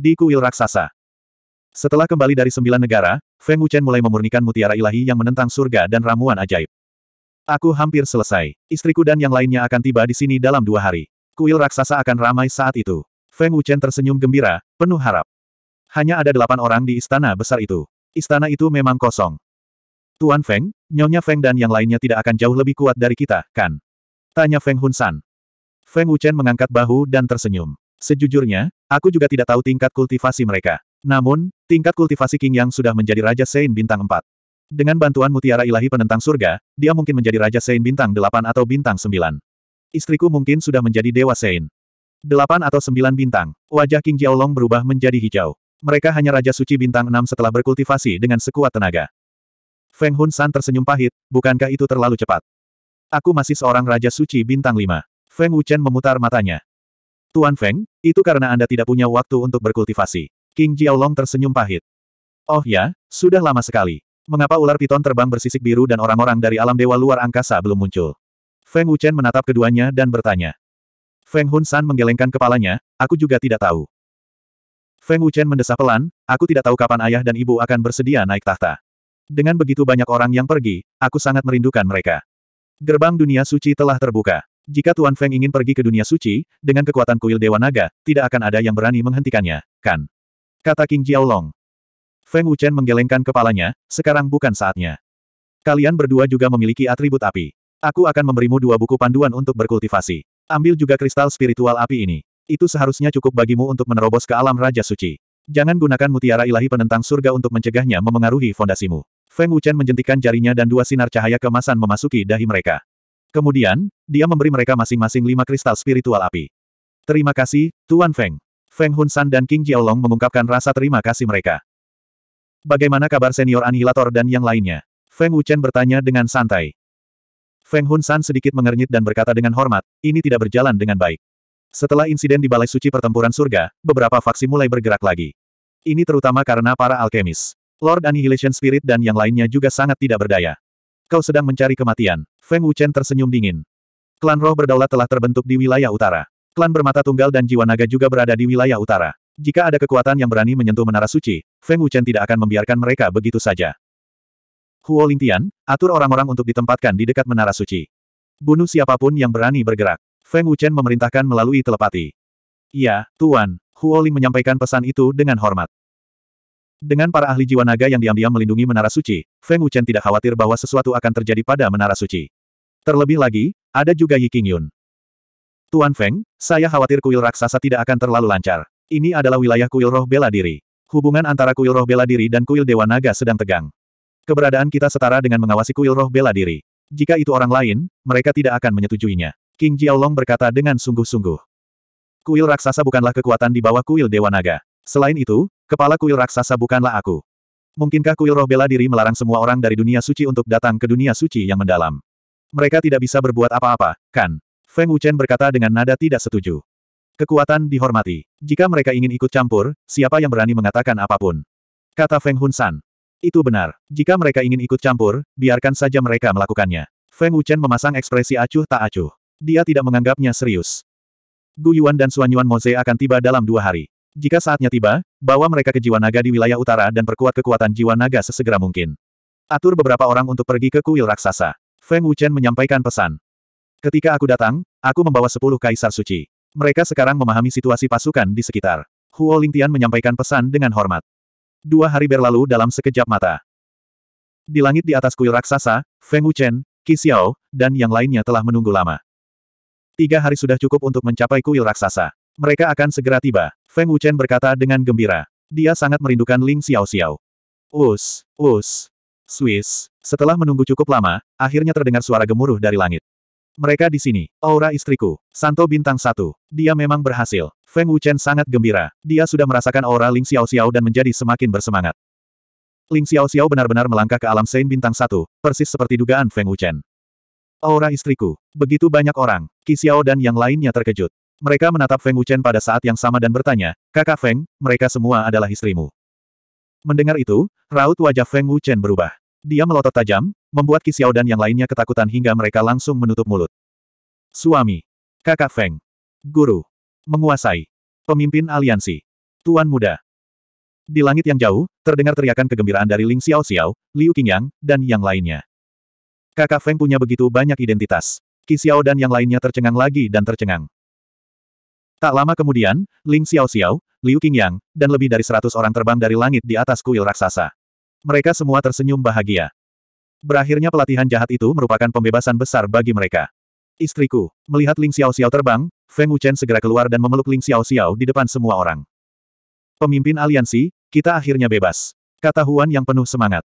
di kuil raksasa. Setelah kembali dari sembilan negara, Feng Wuchen mulai memurnikan mutiara ilahi yang menentang surga dan ramuan ajaib. Aku hampir selesai. Istriku dan yang lainnya akan tiba di sini dalam dua hari. Kuil raksasa akan ramai saat itu. Feng Wuchen tersenyum gembira, penuh harap. Hanya ada delapan orang di istana besar itu. Istana itu memang kosong. Tuan Feng, Nyonya Feng dan yang lainnya tidak akan jauh lebih kuat dari kita, kan? Tanya Feng Hunsan. Feng Wuchen mengangkat bahu dan tersenyum. Sejujurnya, Aku juga tidak tahu tingkat kultivasi mereka. Namun, tingkat kultivasi King Yang sudah menjadi Raja Sein Bintang 4. Dengan bantuan mutiara ilahi penentang surga, dia mungkin menjadi Raja Sein Bintang 8 atau Bintang 9. Istriku mungkin sudah menjadi Dewa Sein. 8 atau 9 bintang. Wajah King Jiaolong berubah menjadi hijau. Mereka hanya Raja Suci Bintang 6 setelah berkultivasi dengan sekuat tenaga. Feng Hun San tersenyum pahit, bukankah itu terlalu cepat? Aku masih seorang Raja Suci Bintang 5. Feng Wuchen memutar matanya. Tuan Feng, itu karena Anda tidak punya waktu untuk berkultivasi. King Jiaolong tersenyum pahit. Oh ya, sudah lama sekali. Mengapa ular piton terbang bersisik biru dan orang-orang dari alam dewa luar angkasa belum muncul? Feng Wuchen menatap keduanya dan bertanya. Feng Hun San menggelengkan kepalanya, aku juga tidak tahu. Feng Wuchen mendesah pelan, aku tidak tahu kapan ayah dan ibu akan bersedia naik tahta. Dengan begitu banyak orang yang pergi, aku sangat merindukan mereka. Gerbang dunia suci telah terbuka. Jika Tuan Feng ingin pergi ke dunia suci, dengan kekuatan kuil Dewa Naga, tidak akan ada yang berani menghentikannya, kan? Kata King Jiaolong. Feng Wuchen menggelengkan kepalanya, sekarang bukan saatnya. Kalian berdua juga memiliki atribut api. Aku akan memberimu dua buku panduan untuk berkultivasi. Ambil juga kristal spiritual api ini. Itu seharusnya cukup bagimu untuk menerobos ke alam Raja Suci. Jangan gunakan mutiara ilahi penentang surga untuk mencegahnya memengaruhi fondasimu. Feng Wuchen menjentikan jarinya dan dua sinar cahaya kemasan memasuki dahi mereka. Kemudian, dia memberi mereka masing-masing lima kristal spiritual api. Terima kasih, Tuan Feng. Feng Hun San dan King Long mengungkapkan rasa terima kasih mereka. Bagaimana kabar senior Anihilator dan yang lainnya? Feng Wuchen bertanya dengan santai. Feng Hun San sedikit mengernyit dan berkata dengan hormat, ini tidak berjalan dengan baik. Setelah insiden di Balai Suci Pertempuran Surga, beberapa faksi mulai bergerak lagi. Ini terutama karena para alkemis. Lord Annihilation Spirit dan yang lainnya juga sangat tidak berdaya. Kau sedang mencari kematian. Feng Wuchen tersenyum dingin. Klan roh berdaulat telah terbentuk di wilayah utara. Klan bermata tunggal dan jiwa naga juga berada di wilayah utara. Jika ada kekuatan yang berani menyentuh menara suci, Feng Wuchen tidak akan membiarkan mereka begitu saja. Huo Lingtian, atur orang-orang untuk ditempatkan di dekat menara suci. Bunuh siapapun yang berani bergerak. Feng Wuchen memerintahkan melalui telepati. Iya, Tuan, Huo Ling menyampaikan pesan itu dengan hormat. Dengan para ahli jiwa naga yang diam-diam melindungi menara suci, Feng Wuchen tidak khawatir bahwa sesuatu akan terjadi pada menara suci. Terlebih lagi, ada juga Yi Qingyun. Tuan Feng, saya khawatir kuil raksasa tidak akan terlalu lancar. Ini adalah wilayah kuil roh bela diri. Hubungan antara kuil roh bela diri dan kuil dewa naga sedang tegang. Keberadaan kita setara dengan mengawasi kuil roh bela diri. Jika itu orang lain, mereka tidak akan menyetujuinya. King Jiaolong berkata dengan sungguh-sungguh. Kuil raksasa bukanlah kekuatan di bawah kuil dewa naga. Selain itu, kepala kuil raksasa bukanlah aku. Mungkinkah kuil roh bela diri melarang semua orang dari dunia suci untuk datang ke dunia suci yang mendalam? Mereka tidak bisa berbuat apa-apa, kan? Feng Wuchen berkata dengan nada tidak setuju. Kekuatan dihormati. Jika mereka ingin ikut campur, siapa yang berani mengatakan apapun? Kata Feng Hunsan. Itu benar. Jika mereka ingin ikut campur, biarkan saja mereka melakukannya. Feng Wuchen memasang ekspresi acuh tak acuh. Dia tidak menganggapnya serius. Gu Yuan dan Suanyuan Moze akan tiba dalam dua hari. Jika saatnya tiba, bawa mereka ke jiwa naga di wilayah utara dan perkuat kekuatan jiwa naga sesegera mungkin. Atur beberapa orang untuk pergi ke kuil raksasa. Feng Wuchen menyampaikan pesan. Ketika aku datang, aku membawa sepuluh kaisar suci. Mereka sekarang memahami situasi pasukan di sekitar. Huo Lingtian menyampaikan pesan dengan hormat. Dua hari berlalu dalam sekejap mata. Di langit di atas kuil raksasa, Feng Wuchen, Qi Xiao, dan yang lainnya telah menunggu lama. Tiga hari sudah cukup untuk mencapai kuil raksasa. Mereka akan segera tiba. Feng Wuchen berkata dengan gembira. Dia sangat merindukan Ling Xiao Xiao. Us, us. Swiss. Setelah menunggu cukup lama, akhirnya terdengar suara gemuruh dari langit. Mereka di sini. Aura istriku. Santo bintang satu. Dia memang berhasil. Feng Wuchen sangat gembira. Dia sudah merasakan aura Ling Xiao Xiao dan menjadi semakin bersemangat. Ling Xiao Xiao benar-benar melangkah ke alam Sein bintang satu, persis seperti dugaan Feng Wuchen. Aura istriku. Begitu banyak orang, Qi Xiao dan yang lainnya terkejut. Mereka menatap Feng Wuchen pada saat yang sama dan bertanya, Kakak Feng, mereka semua adalah istrimu. Mendengar itu, raut wajah Feng Wuchen berubah. Dia melotot tajam, membuat Kisiau dan yang lainnya ketakutan hingga mereka langsung menutup mulut. Suami. Kakak Feng. Guru. Menguasai. Pemimpin aliansi. Tuan muda. Di langit yang jauh, terdengar teriakan kegembiraan dari Ling Xiao Xiao, Liu Qingyang, dan yang lainnya. Kakak Feng punya begitu banyak identitas. Qi Xiao dan yang lainnya tercengang lagi dan tercengang. Tak lama kemudian, Ling Xiao Xiao, Liu Qingyang, dan lebih dari seratus orang terbang dari langit di atas kuil raksasa. Mereka semua tersenyum bahagia. Berakhirnya pelatihan jahat itu merupakan pembebasan besar bagi mereka. Istriku, melihat Ling Xiao Xiao terbang, Feng Wuchen segera keluar dan memeluk Ling Xiao Xiao di depan semua orang. Pemimpin aliansi, kita akhirnya bebas. Kata Huan yang penuh semangat.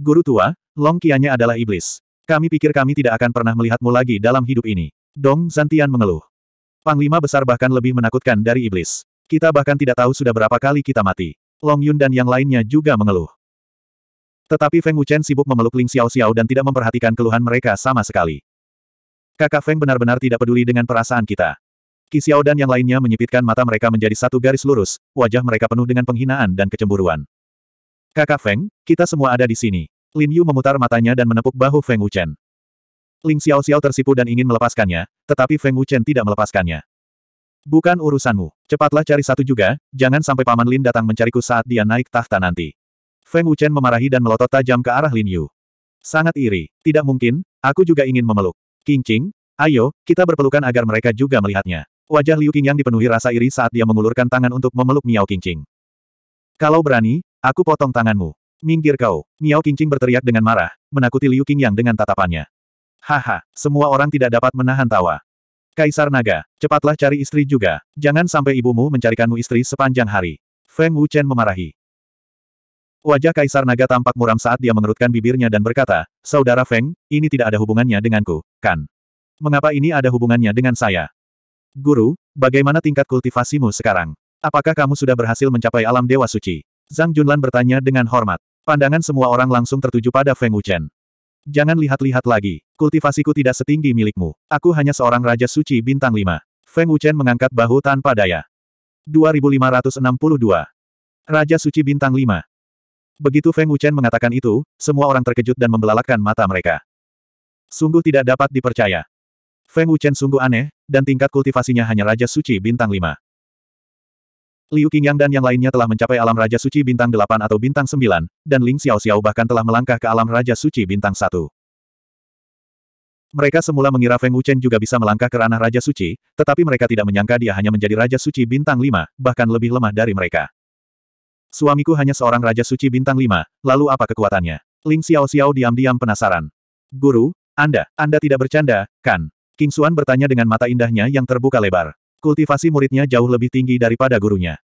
Guru tua, Long Qianya adalah iblis. Kami pikir kami tidak akan pernah melihatmu lagi dalam hidup ini. Dong Zantian mengeluh. Panglima besar bahkan lebih menakutkan dari iblis. Kita bahkan tidak tahu sudah berapa kali kita mati. Long Yun dan yang lainnya juga mengeluh. Tetapi Feng Wuchen sibuk memeluk Ling Xiao Xiao dan tidak memperhatikan keluhan mereka sama sekali. Kakak Feng benar-benar tidak peduli dengan perasaan kita. Qi Xiao dan yang lainnya menyipitkan mata mereka menjadi satu garis lurus, wajah mereka penuh dengan penghinaan dan kecemburuan. Kakak Feng, kita semua ada di sini. Lin Yu memutar matanya dan menepuk bahu Feng Wuchen. Ling Xiao Xiao tersipu dan ingin melepaskannya, tetapi Feng Wuchen tidak melepaskannya. Bukan urusanmu. Cepatlah cari satu juga, jangan sampai Paman Lin datang mencariku saat dia naik tahta nanti. Feng Wuchen memarahi dan melotot tajam ke arah Lin Yu. Sangat iri. Tidak mungkin, aku juga ingin memeluk. King ayo, kita berpelukan agar mereka juga melihatnya. Wajah Liu Qingyang dipenuhi rasa iri saat dia mengulurkan tangan untuk memeluk Miao Kincing. Kalau berani, aku potong tanganmu. Minggir kau. Miao Kincing berteriak dengan marah, menakuti Liu Qingyang dengan tatapannya. Haha, semua orang tidak dapat menahan tawa. Kaisar Naga, cepatlah cari istri juga, jangan sampai ibumu mencarikanmu istri sepanjang hari. Feng Wuchen memarahi. Wajah Kaisar Naga tampak muram saat dia mengerutkan bibirnya dan berkata, Saudara Feng, ini tidak ada hubungannya denganku, kan? Mengapa ini ada hubungannya dengan saya? Guru, bagaimana tingkat kultivasimu sekarang? Apakah kamu sudah berhasil mencapai alam Dewa Suci? Zhang Junlan bertanya dengan hormat. Pandangan semua orang langsung tertuju pada Feng Wuchen. Jangan lihat-lihat lagi. Kultivasiku tidak setinggi milikmu. Aku hanya seorang Raja Suci Bintang 5. Feng Wuchen mengangkat bahu tanpa daya. 2562. Raja Suci Bintang 5. Begitu Feng Wuchen mengatakan itu, semua orang terkejut dan membelalakkan mata mereka. Sungguh tidak dapat dipercaya. Feng Wuchen sungguh aneh, dan tingkat kultivasinya hanya Raja Suci Bintang 5. Liu Qingyang dan yang lainnya telah mencapai alam Raja Suci Bintang 8 atau Bintang 9, dan Ling Xiaoxiao bahkan telah melangkah ke alam Raja Suci Bintang 1. Mereka semula mengira Feng Wuchen juga bisa melangkah ke ranah Raja Suci, tetapi mereka tidak menyangka dia hanya menjadi Raja Suci Bintang 5, bahkan lebih lemah dari mereka. Suamiku hanya seorang Raja Suci Bintang 5, lalu apa kekuatannya? Ling Xiaoxiao diam-diam penasaran. Guru, Anda, Anda tidak bercanda, kan? King Xuan bertanya dengan mata indahnya yang terbuka lebar. Kultivasi muridnya jauh lebih tinggi daripada gurunya.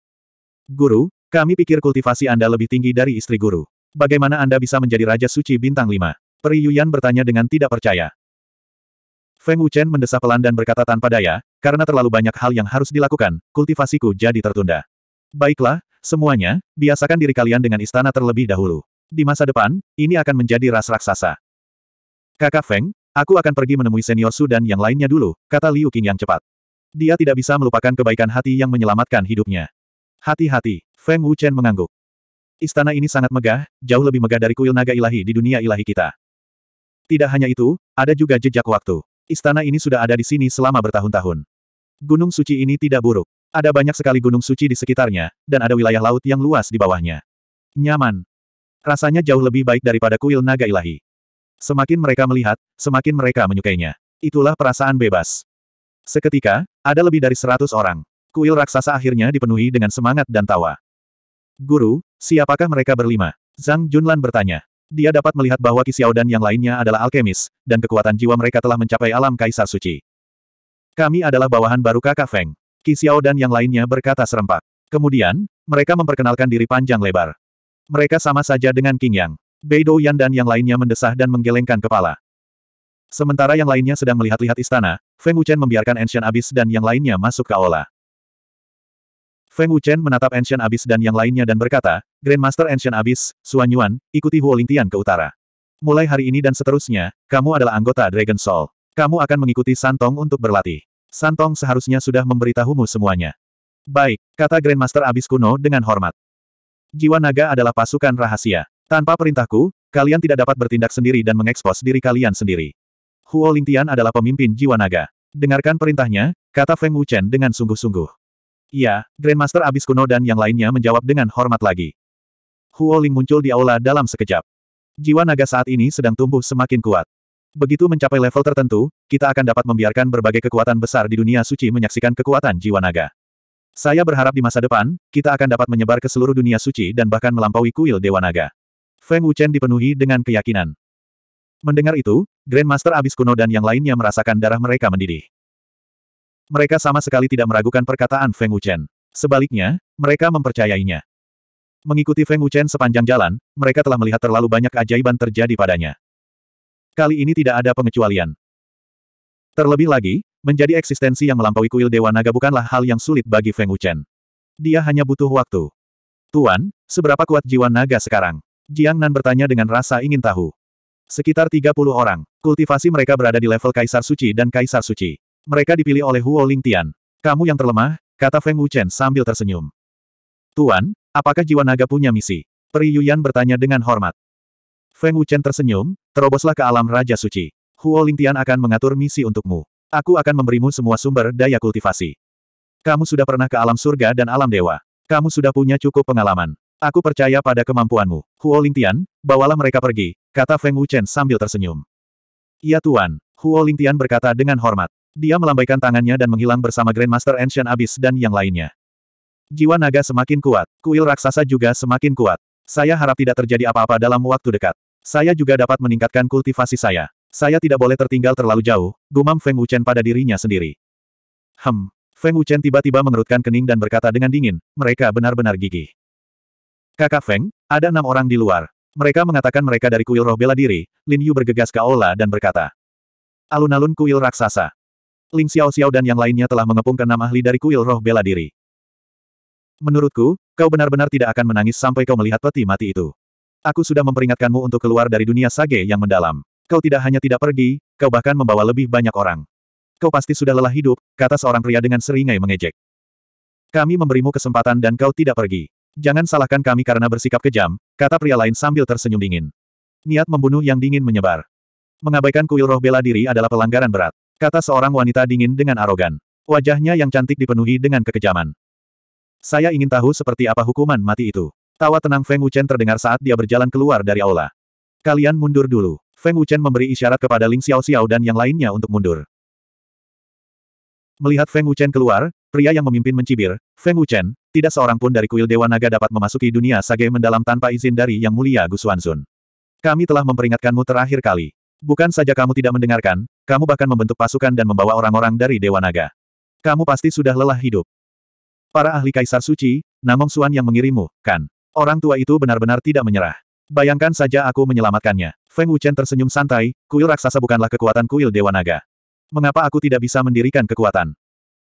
Guru, kami pikir kultivasi Anda lebih tinggi dari istri guru. Bagaimana Anda bisa menjadi Raja Suci Bintang 5? Peri Yuyan bertanya dengan tidak percaya. Feng Wuchen mendesah pelan dan berkata tanpa daya, karena terlalu banyak hal yang harus dilakukan, kultivasiku jadi tertunda. Baiklah, semuanya, biasakan diri kalian dengan istana terlebih dahulu. Di masa depan, ini akan menjadi ras raksasa. Kakak Feng, aku akan pergi menemui senior Su dan yang lainnya dulu, kata Liu Qing yang cepat. Dia tidak bisa melupakan kebaikan hati yang menyelamatkan hidupnya. Hati-hati, Feng Wuchen mengangguk. Istana ini sangat megah, jauh lebih megah dari kuil naga ilahi di dunia ilahi kita. Tidak hanya itu, ada juga jejak waktu. Istana ini sudah ada di sini selama bertahun-tahun. Gunung suci ini tidak buruk. Ada banyak sekali gunung suci di sekitarnya, dan ada wilayah laut yang luas di bawahnya. Nyaman. Rasanya jauh lebih baik daripada kuil naga ilahi. Semakin mereka melihat, semakin mereka menyukainya. Itulah perasaan bebas. Seketika, ada lebih dari seratus orang. Kuil raksasa akhirnya dipenuhi dengan semangat dan tawa. Guru, siapakah mereka berlima? Zhang Junlan bertanya. Dia dapat melihat bahwa Kisiao dan yang lainnya adalah alkemis, dan kekuatan jiwa mereka telah mencapai alam kaisar suci. Kami adalah bawahan baru kakak Feng. Kisiao dan yang lainnya berkata serempak. Kemudian, mereka memperkenalkan diri panjang lebar. Mereka sama saja dengan King Yang. Beidou Yan dan yang lainnya mendesah dan menggelengkan kepala. Sementara yang lainnya sedang melihat-lihat istana, Feng Wuchen membiarkan Ancient Abyss dan yang lainnya masuk ke aula. Feng Wuchen menatap Ancient Abyss dan yang lainnya dan berkata, Grandmaster Ancient Abyss, Xuan Yuan, ikuti Huolingtian ke utara. Mulai hari ini dan seterusnya, kamu adalah anggota Dragon Soul. Kamu akan mengikuti Santong untuk berlatih. Santong seharusnya sudah memberitahumu semuanya. Baik, kata Grandmaster Abyss kuno dengan hormat. Jiwa naga adalah pasukan rahasia. Tanpa perintahku, kalian tidak dapat bertindak sendiri dan mengekspos diri kalian sendiri. Huo Lingtian adalah pemimpin jiwa naga. Dengarkan perintahnya, kata Feng Wuchen dengan sungguh-sungguh. Ya, Grandmaster Abis Kuno dan yang lainnya menjawab dengan hormat lagi. Huo Ling muncul di aula dalam sekejap. Jiwa naga saat ini sedang tumbuh semakin kuat. Begitu mencapai level tertentu, kita akan dapat membiarkan berbagai kekuatan besar di dunia suci menyaksikan kekuatan jiwa naga. Saya berharap di masa depan, kita akan dapat menyebar ke seluruh dunia suci dan bahkan melampaui kuil Dewa Naga. Feng Wuchen dipenuhi dengan keyakinan. Mendengar itu, Grandmaster Abis Kuno dan yang lainnya merasakan darah mereka mendidih. Mereka sama sekali tidak meragukan perkataan Feng Wuchen. Sebaliknya, mereka mempercayainya. Mengikuti Feng Wuchen sepanjang jalan, mereka telah melihat terlalu banyak ajaiban terjadi padanya. Kali ini tidak ada pengecualian. Terlebih lagi, menjadi eksistensi yang melampaui kuil Dewa Naga bukanlah hal yang sulit bagi Feng Wuchen. Dia hanya butuh waktu. Tuan, seberapa kuat jiwa naga sekarang? Jiang Nan bertanya dengan rasa ingin tahu. Sekitar 30 orang. Kultivasi mereka berada di level Kaisar Suci dan Kaisar Suci. Mereka dipilih oleh Huo Lingtian. Kamu yang terlemah, kata Feng Wuchen sambil tersenyum. Tuan, apakah jiwa naga punya misi? Yuyan bertanya dengan hormat. Feng Wuchen tersenyum, teroboslah ke alam Raja Suci. Huo Lingtian akan mengatur misi untukmu. Aku akan memberimu semua sumber daya kultivasi. Kamu sudah pernah ke alam surga dan alam dewa. Kamu sudah punya cukup pengalaman. Aku percaya pada kemampuanmu, Huo Lingtian, bawalah mereka pergi, kata Feng Wuchen sambil tersenyum. Iya Tuan, Huo Lingtian berkata dengan hormat. Dia melambaikan tangannya dan menghilang bersama Grandmaster Ancient Abyss dan yang lainnya. Jiwa naga semakin kuat, kuil raksasa juga semakin kuat. Saya harap tidak terjadi apa-apa dalam waktu dekat. Saya juga dapat meningkatkan kultivasi saya. Saya tidak boleh tertinggal terlalu jauh, gumam Feng Wuchen pada dirinya sendiri. Hem, Feng Wuchen tiba-tiba mengerutkan kening dan berkata dengan dingin, mereka benar-benar gigih. Kakak Feng, ada enam orang di luar. Mereka mengatakan mereka dari kuil roh bela diri, Lin Yu bergegas ke aula dan berkata. Alun-alun kuil raksasa. Ling Xiao Xiao dan yang lainnya telah mengepung enam ahli dari kuil roh bela diri. Menurutku, kau benar-benar tidak akan menangis sampai kau melihat peti mati itu. Aku sudah memperingatkanmu untuk keluar dari dunia sage yang mendalam. Kau tidak hanya tidak pergi, kau bahkan membawa lebih banyak orang. Kau pasti sudah lelah hidup, kata seorang pria dengan seringai mengejek. Kami memberimu kesempatan dan kau tidak pergi. Jangan salahkan kami karena bersikap kejam, kata pria lain sambil tersenyum dingin. Niat membunuh yang dingin menyebar. Mengabaikan kuil roh bela diri adalah pelanggaran berat, kata seorang wanita dingin dengan arogan. Wajahnya yang cantik dipenuhi dengan kekejaman. Saya ingin tahu seperti apa hukuman mati itu. Tawa tenang Feng Wuchen terdengar saat dia berjalan keluar dari aula. Kalian mundur dulu. Feng Wuchen memberi isyarat kepada Ling Xiao Xiao dan yang lainnya untuk mundur. Melihat Feng Wuchen keluar, pria yang memimpin mencibir, Feng Wuchen, tidak seorang pun dari kuil Dewa Naga dapat memasuki dunia Sage mendalam tanpa izin dari Yang Mulia Gu Wanzun. Kami telah memperingatkanmu terakhir kali. Bukan saja kamu tidak mendengarkan, kamu bahkan membentuk pasukan dan membawa orang-orang dari Dewa Naga. Kamu pasti sudah lelah hidup. Para ahli Kaisar Suci, Namong Suan yang mengirimu, kan? Orang tua itu benar-benar tidak menyerah. Bayangkan saja aku menyelamatkannya. Feng Wuchen tersenyum santai, kuil raksasa bukanlah kekuatan kuil Dewa Naga. Mengapa aku tidak bisa mendirikan kekuatan?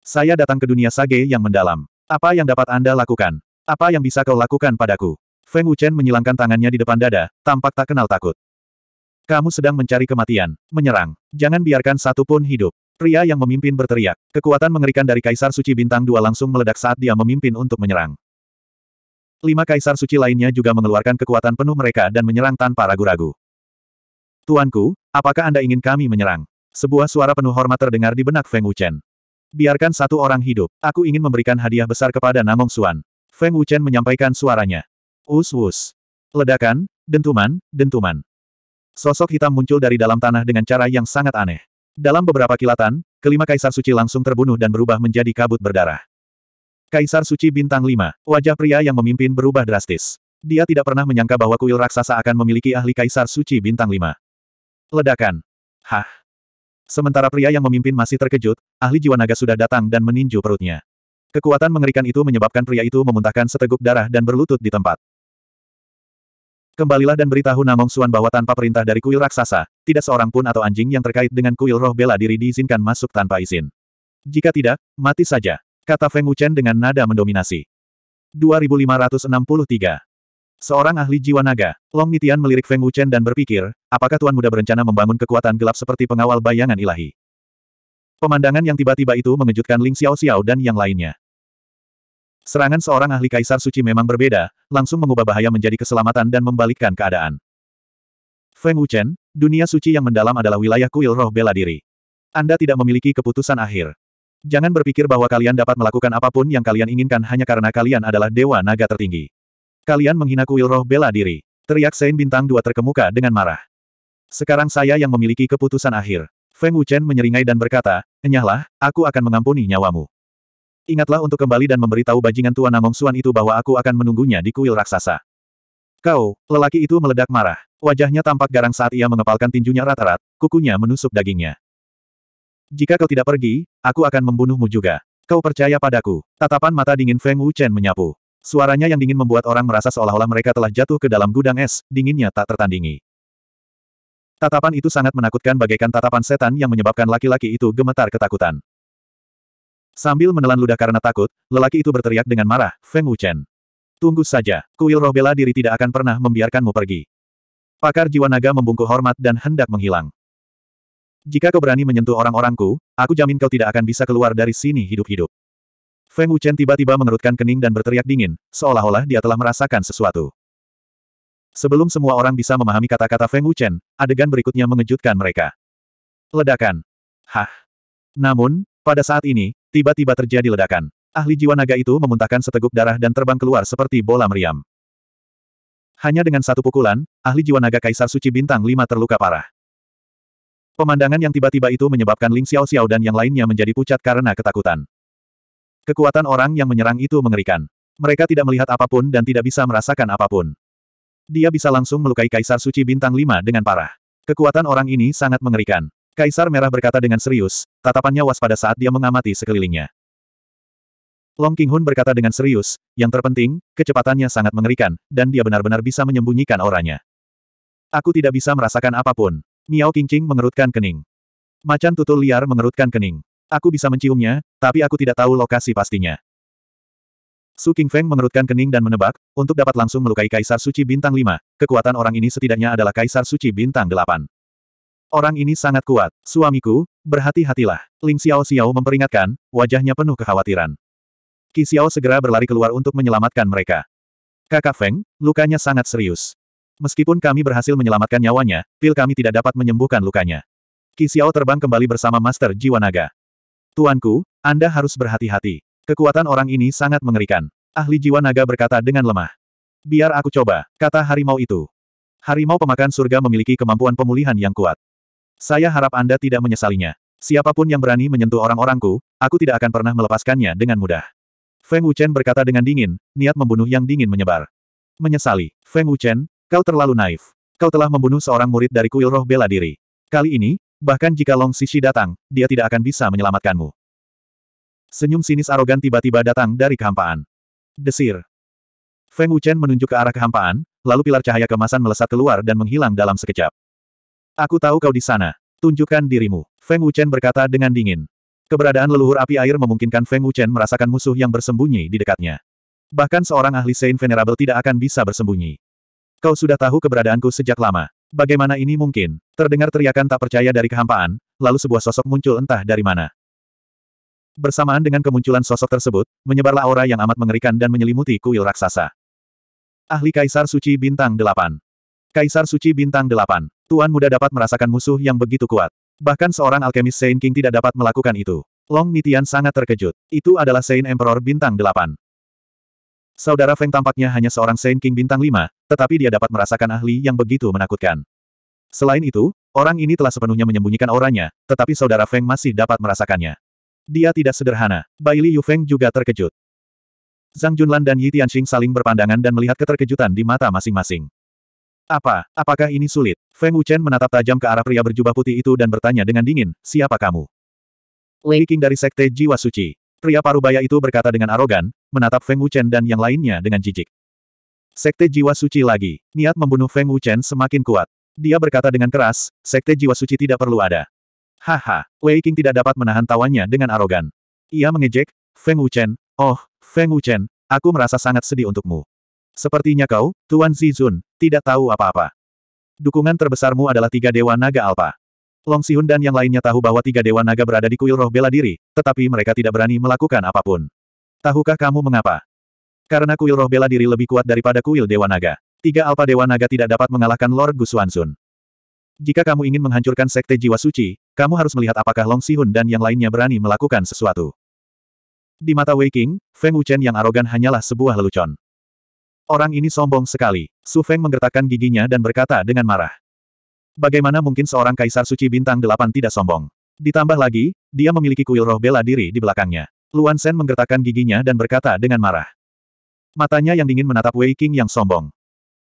Saya datang ke dunia Sage yang mendalam. Apa yang dapat Anda lakukan? Apa yang bisa kau lakukan padaku? Feng Wuchen menyilangkan tangannya di depan dada, tampak tak kenal takut. Kamu sedang mencari kematian. Menyerang. Jangan biarkan satu pun hidup. Pria yang memimpin berteriak. Kekuatan mengerikan dari Kaisar Suci Bintang Dua langsung meledak saat dia memimpin untuk menyerang. Lima Kaisar Suci lainnya juga mengeluarkan kekuatan penuh mereka dan menyerang tanpa ragu-ragu. Tuanku, apakah Anda ingin kami menyerang? Sebuah suara penuh hormat terdengar di benak Feng Wuchen. Biarkan satu orang hidup. Aku ingin memberikan hadiah besar kepada Namong Suan. Feng Wuchen menyampaikan suaranya. Us-us. Ledakan, dentuman, dentuman. Sosok hitam muncul dari dalam tanah dengan cara yang sangat aneh. Dalam beberapa kilatan, kelima kaisar suci langsung terbunuh dan berubah menjadi kabut berdarah. Kaisar suci bintang 5, wajah pria yang memimpin berubah drastis. Dia tidak pernah menyangka bahwa kuil raksasa akan memiliki ahli kaisar suci bintang 5. Ledakan. Hah. Sementara pria yang memimpin masih terkejut, ahli jiwa naga sudah datang dan meninju perutnya. Kekuatan mengerikan itu menyebabkan pria itu memuntahkan seteguk darah dan berlutut di tempat. Kembalilah dan beritahu Namong Suan bahwa tanpa perintah dari kuil raksasa, tidak seorang pun atau anjing yang terkait dengan kuil roh bela diri diizinkan masuk tanpa izin. Jika tidak, mati saja, kata Feng Wuchen dengan nada mendominasi. 2563 Seorang ahli jiwa naga, Long Nitian melirik Feng Wuchen dan berpikir, apakah Tuan Muda berencana membangun kekuatan gelap seperti pengawal bayangan ilahi? Pemandangan yang tiba-tiba itu mengejutkan Ling Xiao Xiao dan yang lainnya. Serangan seorang ahli kaisar suci memang berbeda, langsung mengubah bahaya menjadi keselamatan dan membalikkan keadaan. Feng Wuchen, dunia suci yang mendalam adalah wilayah kuil roh bela diri. Anda tidak memiliki keputusan akhir. Jangan berpikir bahwa kalian dapat melakukan apapun yang kalian inginkan hanya karena kalian adalah dewa naga tertinggi. Kalian menghinaku kuil roh bela diri. Teriak Sein Bintang Dua terkemuka dengan marah. Sekarang saya yang memiliki keputusan akhir. Feng Wuchen menyeringai dan berkata, Enyahlah, aku akan mengampuni nyawamu. Ingatlah untuk kembali dan memberitahu bajingan Tuan Namong Suan itu bahwa aku akan menunggunya di kuil raksasa. Kau, lelaki itu meledak marah. Wajahnya tampak garang saat ia mengepalkan tinjunya rata-rat, kukunya menusuk dagingnya. Jika kau tidak pergi, aku akan membunuhmu juga. Kau percaya padaku. Tatapan mata dingin Feng Wuchen menyapu. Suaranya yang dingin membuat orang merasa seolah-olah mereka telah jatuh ke dalam gudang es, dinginnya tak tertandingi. Tatapan itu sangat menakutkan bagaikan tatapan setan yang menyebabkan laki-laki itu gemetar ketakutan. Sambil menelan ludah karena takut, lelaki itu berteriak dengan marah, Feng Wuchen. Tunggu saja, kuil roh bela diri tidak akan pernah membiarkanmu pergi. Pakar jiwa naga membungkuk hormat dan hendak menghilang. Jika kau berani menyentuh orang-orangku, aku jamin kau tidak akan bisa keluar dari sini hidup-hidup. Feng Wuchen tiba-tiba mengerutkan kening dan berteriak dingin, seolah-olah dia telah merasakan sesuatu. Sebelum semua orang bisa memahami kata-kata Feng Wuchen, adegan berikutnya mengejutkan mereka. Ledakan. Hah. Namun, pada saat ini, tiba-tiba terjadi ledakan. Ahli jiwa naga itu memuntahkan seteguk darah dan terbang keluar seperti bola meriam. Hanya dengan satu pukulan, ahli jiwa naga Kaisar Suci Bintang 5 terluka parah. Pemandangan yang tiba-tiba itu menyebabkan Ling Xiao Xiao dan yang lainnya menjadi pucat karena ketakutan. Kekuatan orang yang menyerang itu mengerikan. Mereka tidak melihat apapun dan tidak bisa merasakan apapun. Dia bisa langsung melukai Kaisar Suci Bintang 5 dengan parah. Kekuatan orang ini sangat mengerikan. Kaisar Merah berkata dengan serius, tatapannya waspada saat dia mengamati sekelilingnya. Long King Hun berkata dengan serius, yang terpenting, kecepatannya sangat mengerikan, dan dia benar-benar bisa menyembunyikan auranya. Aku tidak bisa merasakan apapun. Miao King Ching mengerutkan kening. Macan tutul liar mengerutkan kening. Aku bisa menciumnya, tapi aku tidak tahu lokasi pastinya. Su Qingfeng mengerutkan kening dan menebak, untuk dapat langsung melukai Kaisar Suci Bintang 5, kekuatan orang ini setidaknya adalah Kaisar Suci Bintang 8. Orang ini sangat kuat, suamiku, berhati-hatilah. Ling Xiao Xiao memperingatkan, wajahnya penuh kekhawatiran. Qi Xiao segera berlari keluar untuk menyelamatkan mereka. Kakak Feng, lukanya sangat serius. Meskipun kami berhasil menyelamatkan nyawanya, pil kami tidak dapat menyembuhkan lukanya. Qi Xiao terbang kembali bersama Master Jiwa Naga. Tuanku, Anda harus berhati-hati. Kekuatan orang ini sangat mengerikan. Ahli jiwa naga berkata dengan lemah. Biar aku coba, kata harimau itu. Harimau pemakan surga memiliki kemampuan pemulihan yang kuat. Saya harap Anda tidak menyesalinya. Siapapun yang berani menyentuh orang-orangku, aku tidak akan pernah melepaskannya dengan mudah. Feng Wuchen berkata dengan dingin, niat membunuh yang dingin menyebar. Menyesali, Feng Wuchen, kau terlalu naif. Kau telah membunuh seorang murid dari kuil roh bela diri. Kali ini, Bahkan jika Long Xixi datang, dia tidak akan bisa menyelamatkanmu. Senyum sinis arogan tiba-tiba datang dari kehampaan. Desir. Feng Wuchen menunjuk ke arah kehampaan, lalu pilar cahaya kemasan melesat keluar dan menghilang dalam sekejap. Aku tahu kau di sana. Tunjukkan dirimu. Feng Wuchen berkata dengan dingin. Keberadaan leluhur api air memungkinkan Feng Wuchen merasakan musuh yang bersembunyi di dekatnya. Bahkan seorang ahli Saint Venerable tidak akan bisa bersembunyi. Kau sudah tahu keberadaanku sejak lama. Bagaimana ini mungkin? Terdengar teriakan tak percaya dari kehampaan, lalu sebuah sosok muncul entah dari mana. Bersamaan dengan kemunculan sosok tersebut, menyebarlah aura yang amat mengerikan dan menyelimuti kuil raksasa. Ahli Kaisar Suci Bintang 8 Kaisar Suci Bintang 8 Tuan muda dapat merasakan musuh yang begitu kuat. Bahkan seorang alkemis Saint King tidak dapat melakukan itu. Long Nitian sangat terkejut. Itu adalah Saint Emperor Bintang 8. Saudara Feng tampaknya hanya seorang Saint King bintang lima, tetapi dia dapat merasakan ahli yang begitu menakutkan. Selain itu, orang ini telah sepenuhnya menyembunyikan auranya, tetapi saudara Feng masih dapat merasakannya. Dia tidak sederhana. Bai Baili Feng juga terkejut. Zhang Junlan dan Yi Tianxing saling berpandangan dan melihat keterkejutan di mata masing-masing. Apa, apakah ini sulit? Feng Wuchen menatap tajam ke arah pria berjubah putih itu dan bertanya dengan dingin, siapa kamu? Wei King dari Sekte Jiwa Suci. Pria parubaya itu berkata dengan arogan, menatap Feng Wuchen dan yang lainnya dengan jijik. Sekte jiwa suci lagi, niat membunuh Feng Wuchen semakin kuat. Dia berkata dengan keras, sekte jiwa suci tidak perlu ada. Haha, Wei King tidak dapat menahan tawanya dengan arogan. Ia mengejek, Feng Wuchen, oh, Feng Wuchen, aku merasa sangat sedih untukmu. Sepertinya kau, Tuan Zizun, tidak tahu apa-apa. Dukungan terbesarmu adalah tiga dewa naga alpa. Long Siun dan yang lainnya tahu bahwa tiga dewa naga berada di kuil roh bela diri, tetapi mereka tidak berani melakukan apapun. Tahukah kamu mengapa? Karena kuil roh bela diri lebih kuat daripada kuil dewa naga. Tiga alpa dewa naga tidak dapat mengalahkan Lord Gusuansun. Jika kamu ingin menghancurkan sekte jiwa suci, kamu harus melihat apakah Long Sihun dan yang lainnya berani melakukan sesuatu. Di mata Wei King, Feng Wuchen yang arogan hanyalah sebuah lelucon. Orang ini sombong sekali. Su Feng menggertakkan giginya dan berkata dengan marah. Bagaimana mungkin seorang kaisar suci bintang delapan tidak sombong? Ditambah lagi, dia memiliki kuil roh bela diri di belakangnya. Luan Sen menggertakkan giginya dan berkata dengan marah. Matanya yang dingin menatap Wei King yang sombong.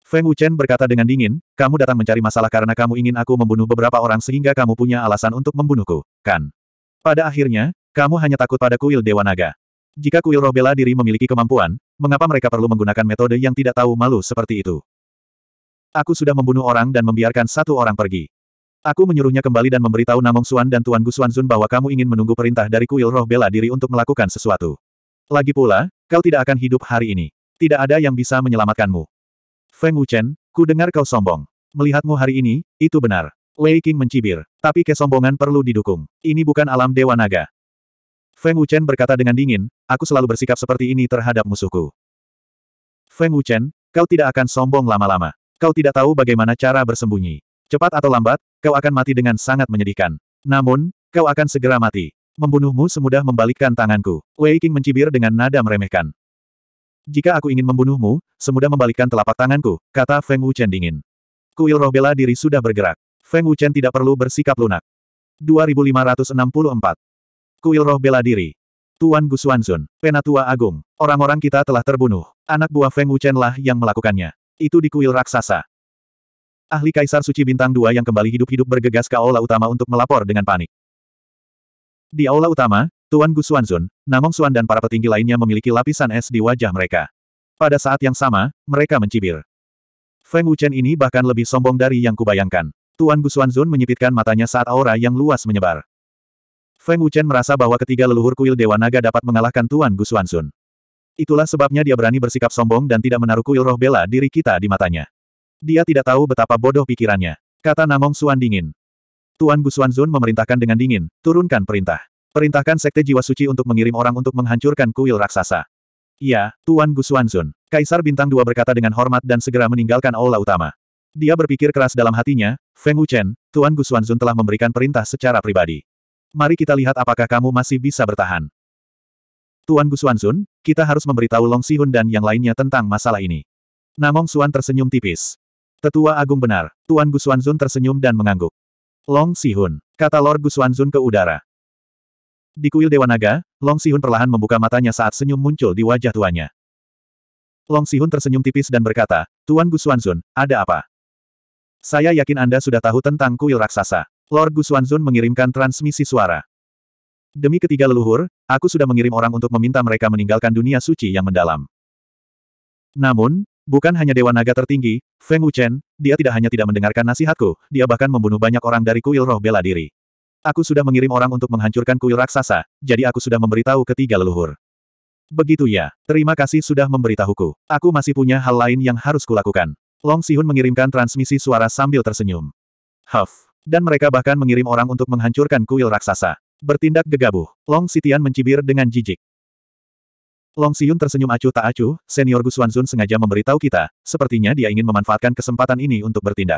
Feng Wuchen berkata dengan dingin, kamu datang mencari masalah karena kamu ingin aku membunuh beberapa orang sehingga kamu punya alasan untuk membunuhku, kan? Pada akhirnya, kamu hanya takut pada kuil Dewa Naga. Jika kuil roh bela diri memiliki kemampuan, mengapa mereka perlu menggunakan metode yang tidak tahu malu seperti itu? Aku sudah membunuh orang dan membiarkan satu orang pergi. Aku menyuruhnya kembali dan memberitahu Namong Suan dan Tuan Gu Suan Zun bahwa kamu ingin menunggu perintah dari kuil roh bela diri untuk melakukan sesuatu. Lagi pula, kau tidak akan hidup hari ini. Tidak ada yang bisa menyelamatkanmu. Feng Wuchen, ku dengar kau sombong. Melihatmu hari ini, itu benar. Wei King mencibir, tapi kesombongan perlu didukung. Ini bukan alam Dewa Naga. Feng Wuchen berkata dengan dingin, aku selalu bersikap seperti ini terhadap musuhku. Feng Wuchen, kau tidak akan sombong lama-lama. Kau tidak tahu bagaimana cara bersembunyi. Cepat atau lambat, kau akan mati dengan sangat menyedihkan. Namun, kau akan segera mati. Membunuhmu semudah membalikkan tanganku. Wei Qing mencibir dengan nada meremehkan. Jika aku ingin membunuhmu, semudah membalikkan telapak tanganku, kata Feng Wuchen dingin. Kuil roh bela diri sudah bergerak. Feng Wuchen tidak perlu bersikap lunak. 2564. Kuil roh bela diri. Tuan Gu Gusuanzun, Penatua Agung, orang-orang kita telah terbunuh. Anak buah Feng Wuchen lah yang melakukannya. Itu di kuil raksasa. Ahli Kaisar Suci Bintang Dua yang kembali hidup-hidup bergegas ke aula utama untuk melapor dengan panik. Di aula utama, Tuan Gu Xuanzun, Namong Xuan dan para petinggi lainnya memiliki lapisan es di wajah mereka. Pada saat yang sama, mereka mencibir. Feng Wuchen ini bahkan lebih sombong dari yang kubayangkan. Tuan Gu Xuanzun menyipitkan matanya saat aura yang luas menyebar. Feng Wuchen merasa bahwa ketiga leluhur kuil Dewa Naga dapat mengalahkan Tuan Gu Xuanzun. Itulah sebabnya dia berani bersikap sombong dan tidak menaruh kuil roh bela diri kita di matanya. Dia tidak tahu betapa bodoh pikirannya. Kata Namong Suan dingin. Tuan Gu Suanzun memerintahkan dengan dingin, turunkan perintah. Perintahkan Sekte Jiwa Suci untuk mengirim orang untuk menghancurkan kuil raksasa. Ya, Tuan Gu Suanzun. Kaisar Bintang Dua berkata dengan hormat dan segera meninggalkan aula utama. Dia berpikir keras dalam hatinya, Feng Wuchen, Tuan Gu Suanzun telah memberikan perintah secara pribadi. Mari kita lihat apakah kamu masih bisa bertahan. Tuan Gu kita harus memberitahu Long Sihun dan yang lainnya tentang masalah ini. Namong Suan tersenyum tipis. Tetua Agung benar, Tuan Gu tersenyum dan mengangguk. Long Sihun, kata Lord Gu ke udara. Di kuil Dewa Naga, Long Sihun perlahan membuka matanya saat senyum muncul di wajah tuanya. Long Sihun tersenyum tipis dan berkata, Tuan Gu ada apa? Saya yakin Anda sudah tahu tentang kuil raksasa. Lord Gu mengirimkan transmisi suara. Demi ketiga leluhur, Aku sudah mengirim orang untuk meminta mereka meninggalkan dunia suci yang mendalam. Namun, bukan hanya Dewa Naga tertinggi, Feng Wuchen, dia tidak hanya tidak mendengarkan nasihatku, dia bahkan membunuh banyak orang dari kuil roh bela diri. Aku sudah mengirim orang untuk menghancurkan kuil raksasa, jadi aku sudah memberitahu ketiga leluhur. Begitu ya, terima kasih sudah memberitahuku. Aku masih punya hal lain yang harus kulakukan. Long Sihun mengirimkan transmisi suara sambil tersenyum. Huff. Dan mereka bahkan mengirim orang untuk menghancurkan kuil raksasa. Bertindak gegabah, Long Sitian mencibir dengan jijik. Long Siyun tersenyum acuh tak acuh, senior Gu Xuanzun sengaja memberitahu kita, sepertinya dia ingin memanfaatkan kesempatan ini untuk bertindak.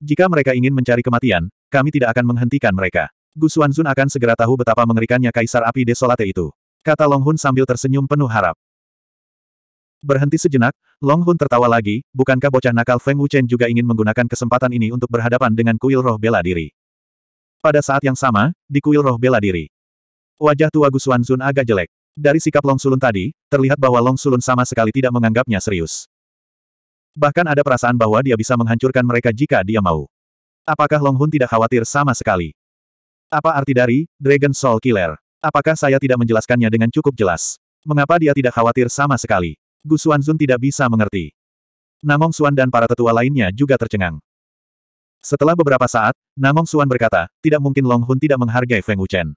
Jika mereka ingin mencari kematian, kami tidak akan menghentikan mereka. Gu Xuanzun akan segera tahu betapa mengerikannya Kaisar Api Desolate itu. Kata Long Hun sambil tersenyum penuh harap. Berhenti sejenak, Long Hun tertawa lagi, bukankah bocah nakal Feng Wuchen juga ingin menggunakan kesempatan ini untuk berhadapan dengan kuil roh bela diri. Pada saat yang sama, di kuil roh bela diri. Wajah tua Gusuan Zun agak jelek. Dari sikap Long Sulun tadi, terlihat bahwa Long Sulun sama sekali tidak menganggapnya serius. Bahkan ada perasaan bahwa dia bisa menghancurkan mereka jika dia mau. Apakah Long Hun tidak khawatir sama sekali? Apa arti dari Dragon Soul Killer? Apakah saya tidak menjelaskannya dengan cukup jelas? Mengapa dia tidak khawatir sama sekali? Gu Xuanzun tidak bisa mengerti. Namong Xuan dan para tetua lainnya juga tercengang. Setelah beberapa saat, Namong Suan berkata, tidak mungkin Long Hun tidak menghargai Feng Wuchen.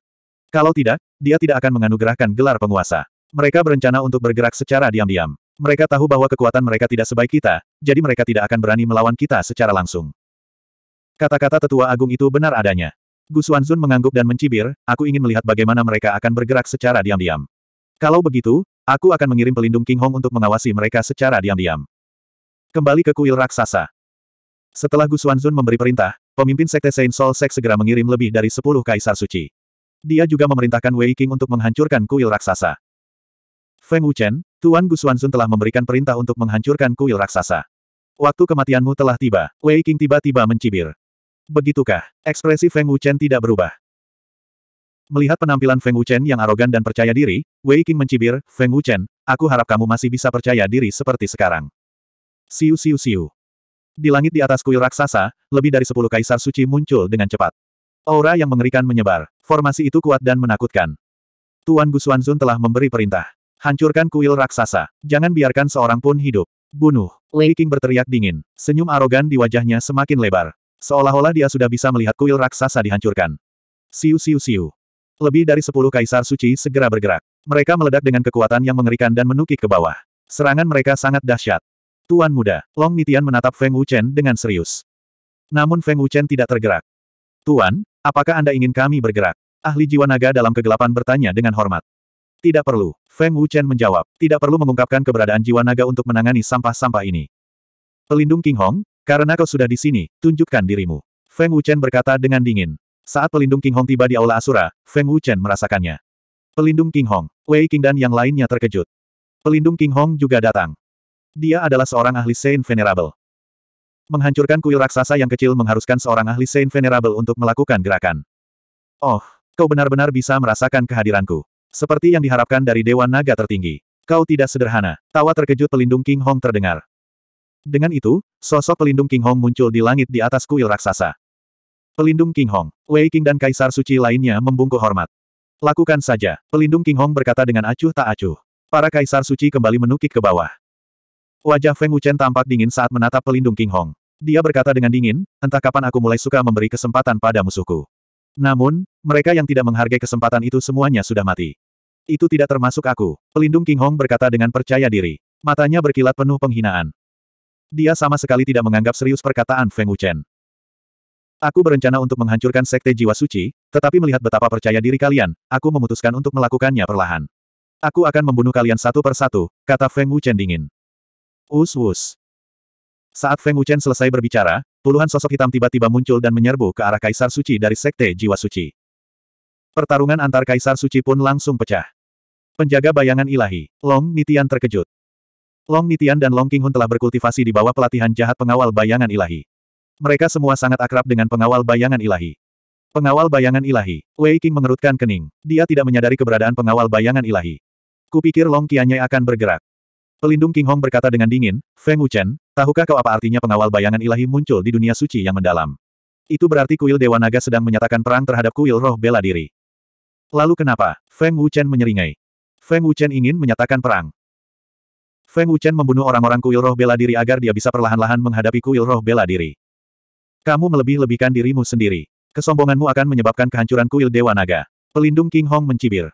Kalau tidak, dia tidak akan menganugerahkan gelar penguasa. Mereka berencana untuk bergerak secara diam-diam. Mereka tahu bahwa kekuatan mereka tidak sebaik kita, jadi mereka tidak akan berani melawan kita secara langsung. Kata-kata tetua agung itu benar adanya. Gu Xuanzun mengangguk dan mencibir, aku ingin melihat bagaimana mereka akan bergerak secara diam-diam. Kalau begitu, aku akan mengirim pelindung King Hong untuk mengawasi mereka secara diam-diam. Kembali ke kuil raksasa. Setelah Gu Xuanzun memberi perintah, pemimpin Sekte Saint Soul Sek segera mengirim lebih dari sepuluh kaisar suci. Dia juga memerintahkan Wei Qing untuk menghancurkan kuil raksasa. Feng Wuchen, Tuan Gu Xuanzun telah memberikan perintah untuk menghancurkan kuil raksasa. Waktu kematianmu telah tiba, Wei Qing tiba-tiba mencibir. Begitukah? Ekspresi Feng Wuchen tidak berubah. Melihat penampilan Feng Wuchen yang arogan dan percaya diri, Wei Qing mencibir, Feng Wuchen, aku harap kamu masih bisa percaya diri seperti sekarang. Siu siu siu. Di langit di atas kuil raksasa, lebih dari sepuluh kaisar suci muncul dengan cepat. Aura yang mengerikan menyebar. Formasi itu kuat dan menakutkan. Tuan Gu Xuanzun telah memberi perintah. Hancurkan kuil raksasa. Jangan biarkan seorang pun hidup. Bunuh. Wei King berteriak dingin. Senyum arogan di wajahnya semakin lebar. Seolah-olah dia sudah bisa melihat kuil raksasa dihancurkan. Siu siu siu. Lebih dari sepuluh kaisar suci segera bergerak. Mereka meledak dengan kekuatan yang mengerikan dan menukik ke bawah. Serangan mereka sangat dahsyat. Tuan muda, Long Nitian menatap Feng Wuchen dengan serius. Namun Feng Wuchen tidak tergerak. Tuan, apakah Anda ingin kami bergerak? Ahli jiwa naga dalam kegelapan bertanya dengan hormat. Tidak perlu, Feng Wuchen menjawab, tidak perlu mengungkapkan keberadaan jiwa naga untuk menangani sampah-sampah ini. Pelindung King Hong, karena kau sudah di sini, tunjukkan dirimu. Feng Wuchen berkata dengan dingin. Saat pelindung King Hong tiba di Aula Asura, Feng Wuchen merasakannya. Pelindung King Hong, Wei King dan yang lainnya terkejut. Pelindung King Hong juga datang. Dia adalah seorang ahli Saint Venerable. Menghancurkan kuil raksasa yang kecil mengharuskan seorang ahli Saint Venerable untuk melakukan gerakan. Oh, kau benar-benar bisa merasakan kehadiranku. Seperti yang diharapkan dari Dewan Naga tertinggi. Kau tidak sederhana. Tawa terkejut pelindung King Hong terdengar. Dengan itu, sosok pelindung King Hong muncul di langit di atas kuil raksasa. Pelindung King Hong, Wei King dan Kaisar Suci lainnya membungkuk hormat. Lakukan saja, pelindung King Hong berkata dengan acuh tak acuh. Para Kaisar Suci kembali menukik ke bawah. Wajah Feng Wuchen tampak dingin saat menatap pelindung King Hong. Dia berkata dengan dingin, entah kapan aku mulai suka memberi kesempatan pada musuhku. Namun, mereka yang tidak menghargai kesempatan itu semuanya sudah mati. Itu tidak termasuk aku, pelindung King Hong berkata dengan percaya diri. Matanya berkilat penuh penghinaan. Dia sama sekali tidak menganggap serius perkataan Feng Wuchen. Aku berencana untuk menghancurkan sekte jiwa suci, tetapi melihat betapa percaya diri kalian, aku memutuskan untuk melakukannya perlahan. Aku akan membunuh kalian satu persatu, kata Feng Wuchen dingin. Us-us. Saat Feng Wuchen selesai berbicara, puluhan sosok hitam tiba-tiba muncul dan menyerbu ke arah Kaisar Suci dari Sekte Jiwa Suci. Pertarungan antar Kaisar Suci pun langsung pecah. Penjaga bayangan ilahi, Long Nitian terkejut. Long Nitian dan Long Qinghun telah berkultivasi di bawah pelatihan jahat pengawal bayangan ilahi. Mereka semua sangat akrab dengan pengawal bayangan ilahi. Pengawal bayangan ilahi, Wei Qing mengerutkan kening. Dia tidak menyadari keberadaan pengawal bayangan ilahi. Kupikir Long Qianye akan bergerak. Pelindung King Hong berkata dengan dingin, Feng Wuchen, tahukah kau apa artinya pengawal bayangan ilahi muncul di dunia suci yang mendalam? Itu berarti kuil Dewa Naga sedang menyatakan perang terhadap kuil roh bela diri. Lalu kenapa? Feng Wuchen menyeringai. Feng Wuchen ingin menyatakan perang. Feng Wuchen membunuh orang-orang kuil roh bela diri agar dia bisa perlahan-lahan menghadapi kuil roh bela diri. Kamu melebih-lebihkan dirimu sendiri. Kesombonganmu akan menyebabkan kehancuran kuil Dewa Naga. Pelindung King Hong mencibir.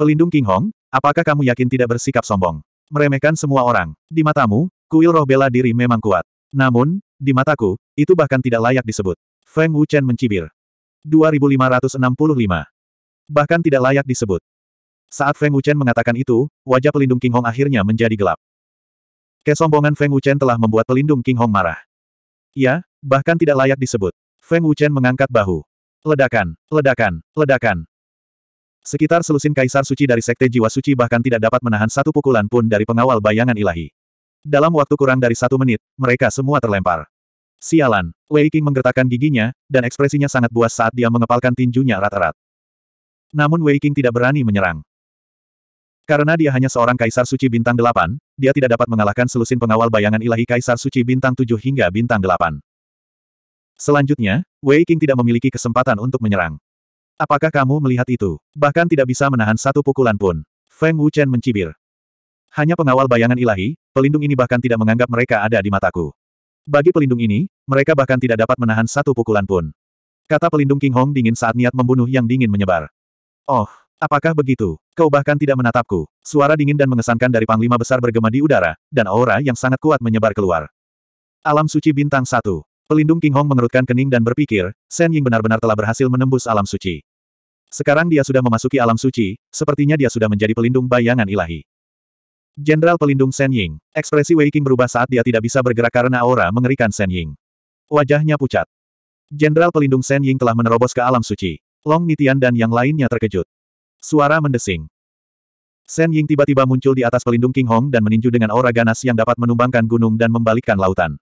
Pelindung King Hong, apakah kamu yakin tidak bersikap sombong? meremehkan semua orang. Di matamu, kuil roh bela diri memang kuat. Namun, di mataku, itu bahkan tidak layak disebut. Feng Wuchen mencibir. 2565. Bahkan tidak layak disebut. Saat Feng Wuchen mengatakan itu, wajah pelindung King Hong akhirnya menjadi gelap. Kesombongan Feng Wuchen telah membuat pelindung King Hong marah. Ya, bahkan tidak layak disebut. Feng Wuchen mengangkat bahu. Ledakan, ledakan, ledakan. Sekitar selusin kaisar suci dari sekte jiwa suci bahkan tidak dapat menahan satu pukulan pun dari pengawal bayangan ilahi. Dalam waktu kurang dari satu menit, mereka semua terlempar. Sialan, Wei King menggertakkan giginya, dan ekspresinya sangat buas saat dia mengepalkan tinjunya rata-rata. Namun Wei King tidak berani menyerang. Karena dia hanya seorang kaisar suci bintang delapan, dia tidak dapat mengalahkan selusin pengawal bayangan ilahi kaisar suci bintang tujuh hingga bintang delapan. Selanjutnya, Wei King tidak memiliki kesempatan untuk menyerang. Apakah kamu melihat itu? Bahkan tidak bisa menahan satu pukulan pun. Feng Wuchen mencibir. Hanya pengawal bayangan ilahi, pelindung ini bahkan tidak menganggap mereka ada di mataku. Bagi pelindung ini, mereka bahkan tidak dapat menahan satu pukulan pun. Kata pelindung King Hong dingin saat niat membunuh yang dingin menyebar. Oh, apakah begitu? Kau bahkan tidak menatapku. Suara dingin dan mengesankan dari Panglima Besar bergema di udara, dan aura yang sangat kuat menyebar keluar. Alam Suci Bintang satu. Pelindung King Hong mengerutkan kening dan berpikir, Shen Ying benar-benar telah berhasil menembus alam suci. Sekarang dia sudah memasuki alam suci, sepertinya dia sudah menjadi pelindung bayangan ilahi. Jenderal pelindung Shen Ying, ekspresi Wei Qing berubah saat dia tidak bisa bergerak karena aura mengerikan Shen Ying. Wajahnya pucat. Jenderal pelindung Shen Ying telah menerobos ke alam suci. Long Nitian dan yang lainnya terkejut. Suara mendesing. Shen Ying tiba-tiba muncul di atas pelindung King Hong dan meninju dengan aura ganas yang dapat menumbangkan gunung dan membalikkan lautan.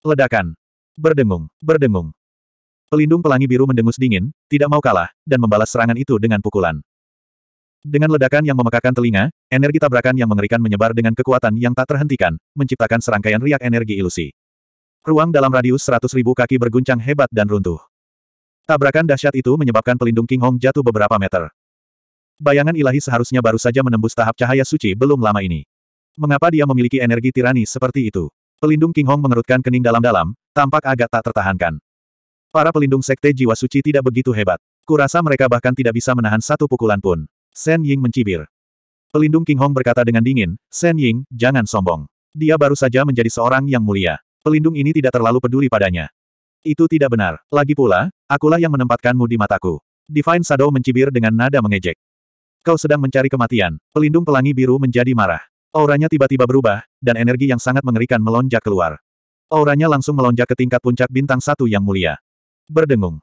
Ledakan. Berdengung, berdengung. Pelindung pelangi biru mendengus dingin, tidak mau kalah, dan membalas serangan itu dengan pukulan. Dengan ledakan yang memekakan telinga, energi tabrakan yang mengerikan menyebar dengan kekuatan yang tak terhentikan, menciptakan serangkaian riak energi ilusi. Ruang dalam radius 100 ribu kaki berguncang hebat dan runtuh. Tabrakan dahsyat itu menyebabkan pelindung King Hong jatuh beberapa meter. Bayangan ilahi seharusnya baru saja menembus tahap cahaya suci belum lama ini. Mengapa dia memiliki energi tirani seperti itu? Pelindung King Hong mengerutkan kening dalam-dalam, tampak agak tak tertahankan. Para pelindung sekte jiwa suci tidak begitu hebat. Kurasa mereka bahkan tidak bisa menahan satu pukulan pun. Shen Ying mencibir. Pelindung King Hong berkata dengan dingin, Shen Ying, jangan sombong. Dia baru saja menjadi seorang yang mulia. Pelindung ini tidak terlalu peduli padanya. Itu tidak benar. Lagi pula, akulah yang menempatkanmu di mataku. Divine Shadow mencibir dengan nada mengejek. Kau sedang mencari kematian. Pelindung pelangi biru menjadi marah. Auranya tiba-tiba berubah, dan energi yang sangat mengerikan melonjak keluar. Auranya langsung melonjak ke tingkat puncak bintang satu yang mulia. Berdengung.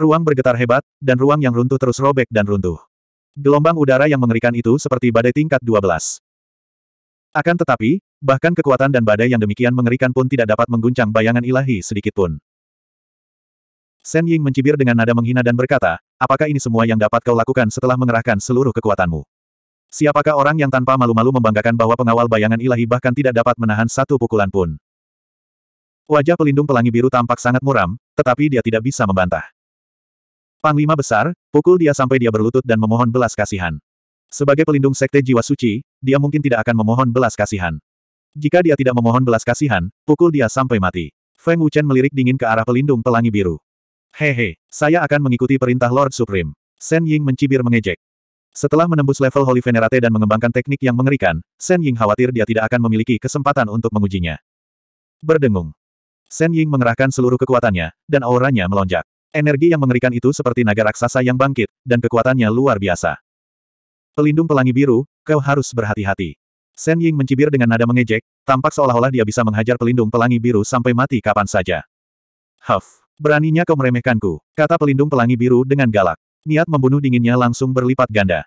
Ruang bergetar hebat, dan ruang yang runtuh terus robek dan runtuh. Gelombang udara yang mengerikan itu seperti badai tingkat 12. Akan tetapi, bahkan kekuatan dan badai yang demikian mengerikan pun tidak dapat mengguncang bayangan ilahi sedikit pun. Shen Ying mencibir dengan nada menghina dan berkata, apakah ini semua yang dapat kau lakukan setelah mengerahkan seluruh kekuatanmu? Siapakah orang yang tanpa malu-malu membanggakan bahwa pengawal bayangan ilahi bahkan tidak dapat menahan satu pukulan pun? Wajah pelindung pelangi biru tampak sangat muram, tetapi dia tidak bisa membantah. Panglima besar, pukul dia sampai dia berlutut dan memohon belas kasihan. Sebagai pelindung sekte jiwa suci, dia mungkin tidak akan memohon belas kasihan. Jika dia tidak memohon belas kasihan, pukul dia sampai mati. Feng Wuchen melirik dingin ke arah pelindung pelangi biru. Hehe, saya akan mengikuti perintah Lord Supreme. Shen Ying mencibir mengejek. Setelah menembus level Holy Venerate dan mengembangkan teknik yang mengerikan, Shen Ying khawatir dia tidak akan memiliki kesempatan untuk mengujinya. Berdengung. Shen Ying mengerahkan seluruh kekuatannya, dan auranya melonjak. Energi yang mengerikan itu seperti naga raksasa yang bangkit, dan kekuatannya luar biasa. Pelindung pelangi biru, kau harus berhati-hati. Shen Ying mencibir dengan nada mengejek, tampak seolah-olah dia bisa menghajar pelindung pelangi biru sampai mati kapan saja. Huff, beraninya kau meremehkanku, kata pelindung pelangi biru dengan galak. Niat membunuh dinginnya langsung berlipat ganda.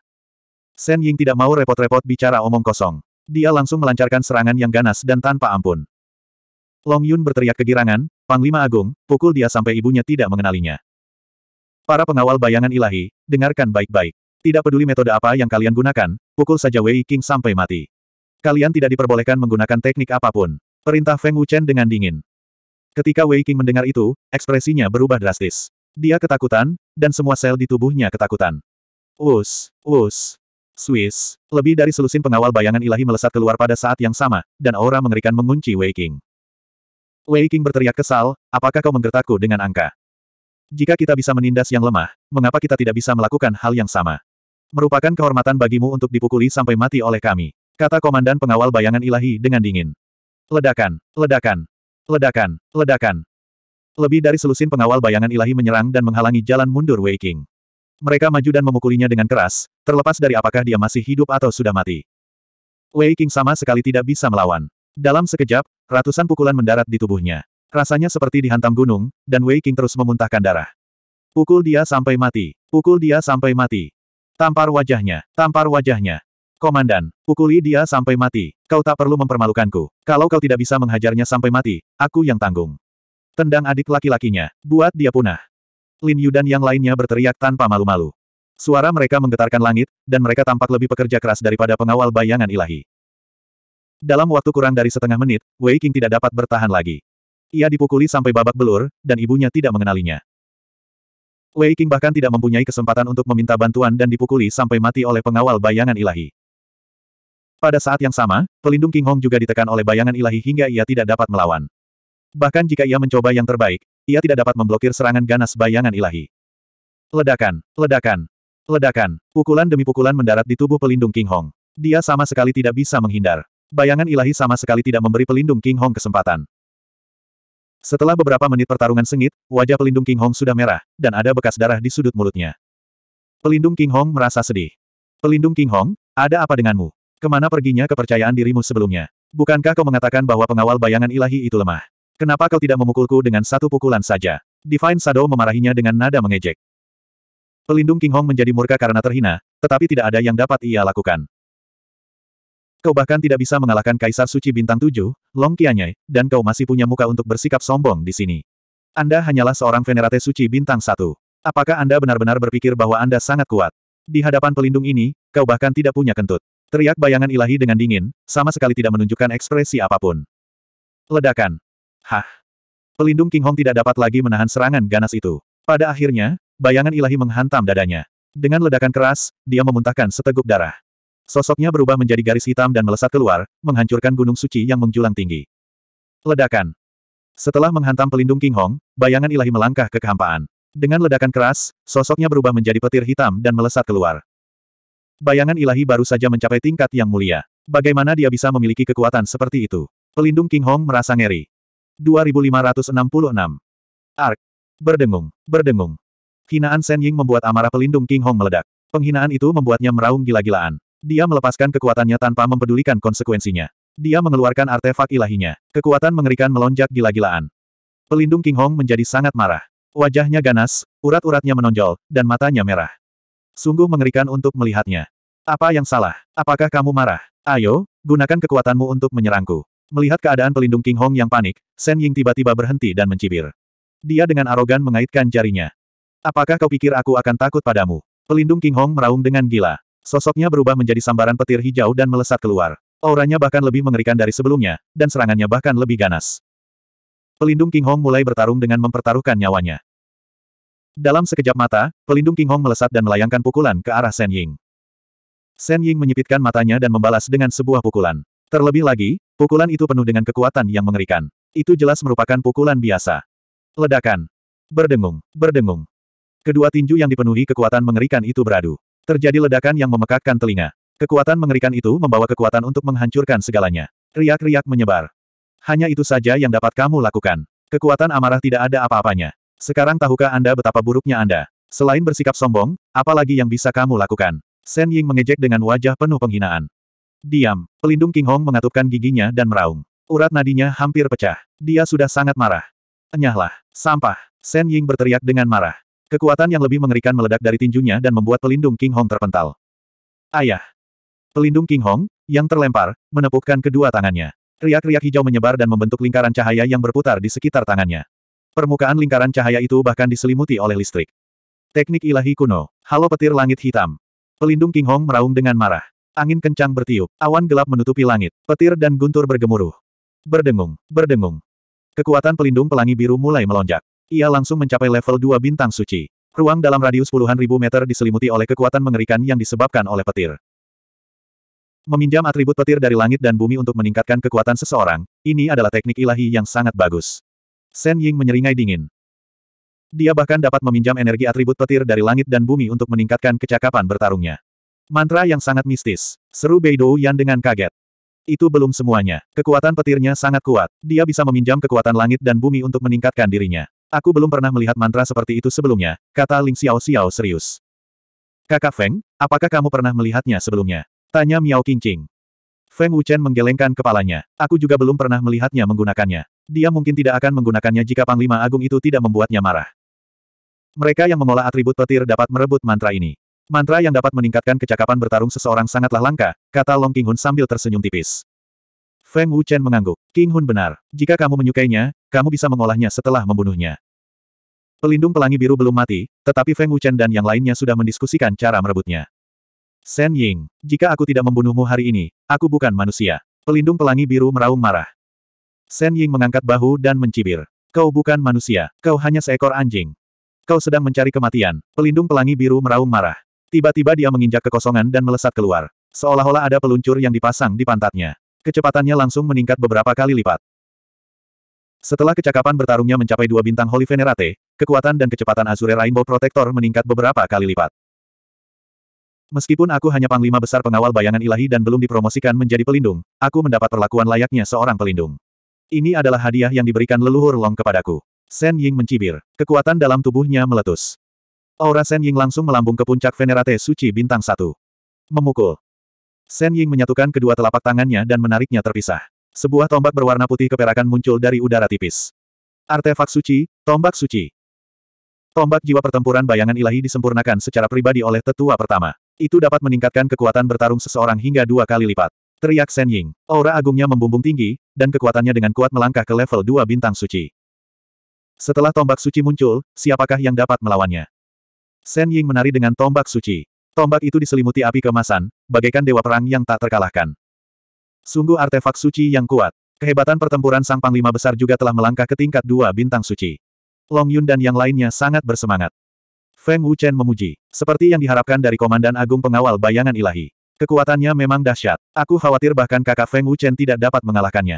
Shen Ying tidak mau repot-repot bicara omong kosong. Dia langsung melancarkan serangan yang ganas dan tanpa ampun. Long Yun berteriak kegirangan, Panglima Agung, pukul dia sampai ibunya tidak mengenalinya. Para pengawal bayangan ilahi, dengarkan baik-baik. Tidak peduli metode apa yang kalian gunakan, pukul saja Wei King sampai mati. Kalian tidak diperbolehkan menggunakan teknik apapun. Perintah Feng Wuchen dengan dingin. Ketika Wei King mendengar itu, ekspresinya berubah drastis. Dia ketakutan, dan semua sel di tubuhnya ketakutan. Us, us. Swiss, lebih dari selusin pengawal bayangan ilahi melesat keluar pada saat yang sama, dan aura mengerikan mengunci Wei King. Wei King berteriak kesal, apakah kau menggertakku dengan angka? Jika kita bisa menindas yang lemah, mengapa kita tidak bisa melakukan hal yang sama? Merupakan kehormatan bagimu untuk dipukuli sampai mati oleh kami, kata komandan pengawal bayangan ilahi dengan dingin. Ledakan, ledakan, ledakan, ledakan. Lebih dari selusin pengawal bayangan ilahi menyerang dan menghalangi jalan mundur Wei King. Mereka maju dan memukulinya dengan keras, terlepas dari apakah dia masih hidup atau sudah mati. Wei King sama sekali tidak bisa melawan. Dalam sekejap, ratusan pukulan mendarat di tubuhnya. Rasanya seperti dihantam gunung, dan Wei King terus memuntahkan darah. Pukul dia sampai mati. Pukul dia sampai mati. Tampar wajahnya. Tampar wajahnya. Komandan, pukuli dia sampai mati. Kau tak perlu mempermalukanku. Kalau kau tidak bisa menghajarnya sampai mati, aku yang tanggung. Tendang adik laki-lakinya, buat dia punah. Lin Yu dan yang lainnya berteriak tanpa malu-malu. Suara mereka menggetarkan langit, dan mereka tampak lebih pekerja keras daripada pengawal bayangan ilahi. Dalam waktu kurang dari setengah menit, Wei King tidak dapat bertahan lagi. Ia dipukuli sampai babak belur, dan ibunya tidak mengenalinya. Wei King bahkan tidak mempunyai kesempatan untuk meminta bantuan dan dipukuli sampai mati oleh pengawal bayangan ilahi. Pada saat yang sama, pelindung King Hong juga ditekan oleh bayangan ilahi hingga ia tidak dapat melawan. Bahkan jika ia mencoba yang terbaik, ia tidak dapat memblokir serangan ganas bayangan ilahi. Ledakan, ledakan, ledakan, pukulan demi pukulan mendarat di tubuh pelindung King Hong. Dia sama sekali tidak bisa menghindar. Bayangan ilahi sama sekali tidak memberi pelindung King Hong kesempatan. Setelah beberapa menit pertarungan sengit, wajah pelindung King Hong sudah merah, dan ada bekas darah di sudut mulutnya. Pelindung King Hong merasa sedih. Pelindung King Hong, ada apa denganmu? Kemana perginya kepercayaan dirimu sebelumnya? Bukankah kau mengatakan bahwa pengawal bayangan ilahi itu lemah? Kenapa kau tidak memukulku dengan satu pukulan saja? Divine Shadow memarahinya dengan nada mengejek. Pelindung King Hong menjadi murka karena terhina, tetapi tidak ada yang dapat ia lakukan. Kau bahkan tidak bisa mengalahkan Kaisar Suci Bintang Tujuh, Long Qianye, dan kau masih punya muka untuk bersikap sombong di sini. Anda hanyalah seorang Venerate Suci Bintang Satu. Apakah Anda benar-benar berpikir bahwa Anda sangat kuat? Di hadapan pelindung ini, kau bahkan tidak punya kentut. Teriak bayangan ilahi dengan dingin, sama sekali tidak menunjukkan ekspresi apapun. Ledakan. Hah? Pelindung King Hong tidak dapat lagi menahan serangan ganas itu. Pada akhirnya, bayangan ilahi menghantam dadanya. Dengan ledakan keras, dia memuntahkan seteguk darah. Sosoknya berubah menjadi garis hitam dan melesat keluar, menghancurkan gunung suci yang menjulang tinggi. Ledakan. Setelah menghantam pelindung King Hong, bayangan ilahi melangkah ke kehampaan. Dengan ledakan keras, sosoknya berubah menjadi petir hitam dan melesat keluar. Bayangan ilahi baru saja mencapai tingkat yang mulia. Bagaimana dia bisa memiliki kekuatan seperti itu? Pelindung King Hong merasa ngeri. 2566. Ark. Berdengung, berdengung. Hinaan Shen Ying membuat amarah pelindung King Hong meledak. Penghinaan itu membuatnya meraung gila-gilaan. Dia melepaskan kekuatannya tanpa mempedulikan konsekuensinya. Dia mengeluarkan artefak ilahinya. Kekuatan mengerikan melonjak gila-gilaan. Pelindung King Hong menjadi sangat marah. Wajahnya ganas, urat-uratnya menonjol, dan matanya merah. Sungguh mengerikan untuk melihatnya. Apa yang salah? Apakah kamu marah? Ayo, gunakan kekuatanmu untuk menyerangku. Melihat keadaan pelindung King Hong yang panik, Shen Ying tiba-tiba berhenti dan mencibir. Dia dengan arogan mengaitkan jarinya. Apakah kau pikir aku akan takut padamu? Pelindung King Hong meraung dengan gila. Sosoknya berubah menjadi sambaran petir hijau dan melesat keluar. Auranya bahkan lebih mengerikan dari sebelumnya, dan serangannya bahkan lebih ganas. Pelindung King Hong mulai bertarung dengan mempertaruhkan nyawanya. Dalam sekejap mata, pelindung King Hong melesat dan melayangkan pukulan ke arah Shen Ying. Shen Ying menyipitkan matanya dan membalas dengan sebuah pukulan. Terlebih lagi, pukulan itu penuh dengan kekuatan yang mengerikan. Itu jelas merupakan pukulan biasa. Ledakan. Berdengung, berdengung. Kedua tinju yang dipenuhi kekuatan mengerikan itu beradu. Terjadi ledakan yang memekakkan telinga. Kekuatan mengerikan itu membawa kekuatan untuk menghancurkan segalanya. Riak-riak menyebar. Hanya itu saja yang dapat kamu lakukan. Kekuatan amarah tidak ada apa-apanya. Sekarang tahukah Anda betapa buruknya Anda? Selain bersikap sombong, apalagi yang bisa kamu lakukan? Sen Ying mengejek dengan wajah penuh penghinaan. Diam. Pelindung King Hong mengatupkan giginya dan meraung. Urat nadinya hampir pecah. Dia sudah sangat marah. Enyahlah. Sampah. Shen Ying berteriak dengan marah. Kekuatan yang lebih mengerikan meledak dari tinjunya dan membuat pelindung King Hong terpental. Ayah. Pelindung King Hong, yang terlempar, menepukkan kedua tangannya. Riak-riak hijau menyebar dan membentuk lingkaran cahaya yang berputar di sekitar tangannya. Permukaan lingkaran cahaya itu bahkan diselimuti oleh listrik. Teknik ilahi kuno. Halo petir langit hitam. Pelindung King Hong meraung dengan marah. Angin kencang bertiup, awan gelap menutupi langit, petir dan guntur bergemuruh. Berdengung, berdengung. Kekuatan pelindung pelangi biru mulai melonjak. Ia langsung mencapai level 2 bintang suci. Ruang dalam radius puluhan ribu meter diselimuti oleh kekuatan mengerikan yang disebabkan oleh petir. Meminjam atribut petir dari langit dan bumi untuk meningkatkan kekuatan seseorang, ini adalah teknik ilahi yang sangat bagus. Shen Ying menyeringai dingin. Dia bahkan dapat meminjam energi atribut petir dari langit dan bumi untuk meningkatkan kecakapan bertarungnya. Mantra yang sangat mistis. Seru Beidou Yan dengan kaget. Itu belum semuanya. Kekuatan petirnya sangat kuat. Dia bisa meminjam kekuatan langit dan bumi untuk meningkatkan dirinya. Aku belum pernah melihat mantra seperti itu sebelumnya, kata Ling Xiao Xiao serius. Kakak Feng, apakah kamu pernah melihatnya sebelumnya? Tanya Miao Qingqing. Feng Wuchen menggelengkan kepalanya. Aku juga belum pernah melihatnya menggunakannya. Dia mungkin tidak akan menggunakannya jika Panglima Agung itu tidak membuatnya marah. Mereka yang mengolah atribut petir dapat merebut mantra ini. Mantra yang dapat meningkatkan kecakapan bertarung seseorang sangatlah langka, kata Long King Hun sambil tersenyum tipis. Feng Wu Chen mengangguk. Hun benar. Jika kamu menyukainya, kamu bisa mengolahnya setelah membunuhnya. Pelindung pelangi biru belum mati, tetapi Feng Wu Chen dan yang lainnya sudah mendiskusikan cara merebutnya. Shen Ying, jika aku tidak membunuhmu hari ini, aku bukan manusia. Pelindung pelangi biru meraung marah. Shen Ying mengangkat bahu dan mencibir. Kau bukan manusia, kau hanya seekor anjing. Kau sedang mencari kematian. Pelindung pelangi biru meraung marah. Tiba-tiba dia menginjak kekosongan dan melesat keluar. Seolah-olah ada peluncur yang dipasang di pantatnya. Kecepatannya langsung meningkat beberapa kali lipat. Setelah kecakapan bertarungnya mencapai dua bintang Holy Venerate, kekuatan dan kecepatan Azure Rainbow Protector meningkat beberapa kali lipat. Meskipun aku hanya panglima besar pengawal bayangan ilahi dan belum dipromosikan menjadi pelindung, aku mendapat perlakuan layaknya seorang pelindung. Ini adalah hadiah yang diberikan leluhur Long kepadaku. Shen Ying mencibir. Kekuatan dalam tubuhnya meletus. Aura Shen Ying langsung melambung ke puncak Venerate Suci Bintang Satu, Memukul. Shen Ying menyatukan kedua telapak tangannya dan menariknya terpisah. Sebuah tombak berwarna putih keperakan muncul dari udara tipis. Artefak suci, tombak suci. Tombak jiwa pertempuran bayangan ilahi disempurnakan secara pribadi oleh tetua pertama. Itu dapat meningkatkan kekuatan bertarung seseorang hingga dua kali lipat. Teriak Shen Ying. Aura agungnya membumbung tinggi, dan kekuatannya dengan kuat melangkah ke level dua bintang suci. Setelah tombak suci muncul, siapakah yang dapat melawannya? Shen Ying menari dengan tombak suci. Tombak itu diselimuti api kemasan, bagaikan dewa perang yang tak terkalahkan. Sungguh artefak suci yang kuat. Kehebatan pertempuran sang panglima besar juga telah melangkah ke tingkat dua bintang suci. Long Yun dan yang lainnya sangat bersemangat. Feng Wuchen memuji. Seperti yang diharapkan dari Komandan Agung Pengawal Bayangan Ilahi. Kekuatannya memang dahsyat. Aku khawatir bahkan kakak Feng Wuchen tidak dapat mengalahkannya.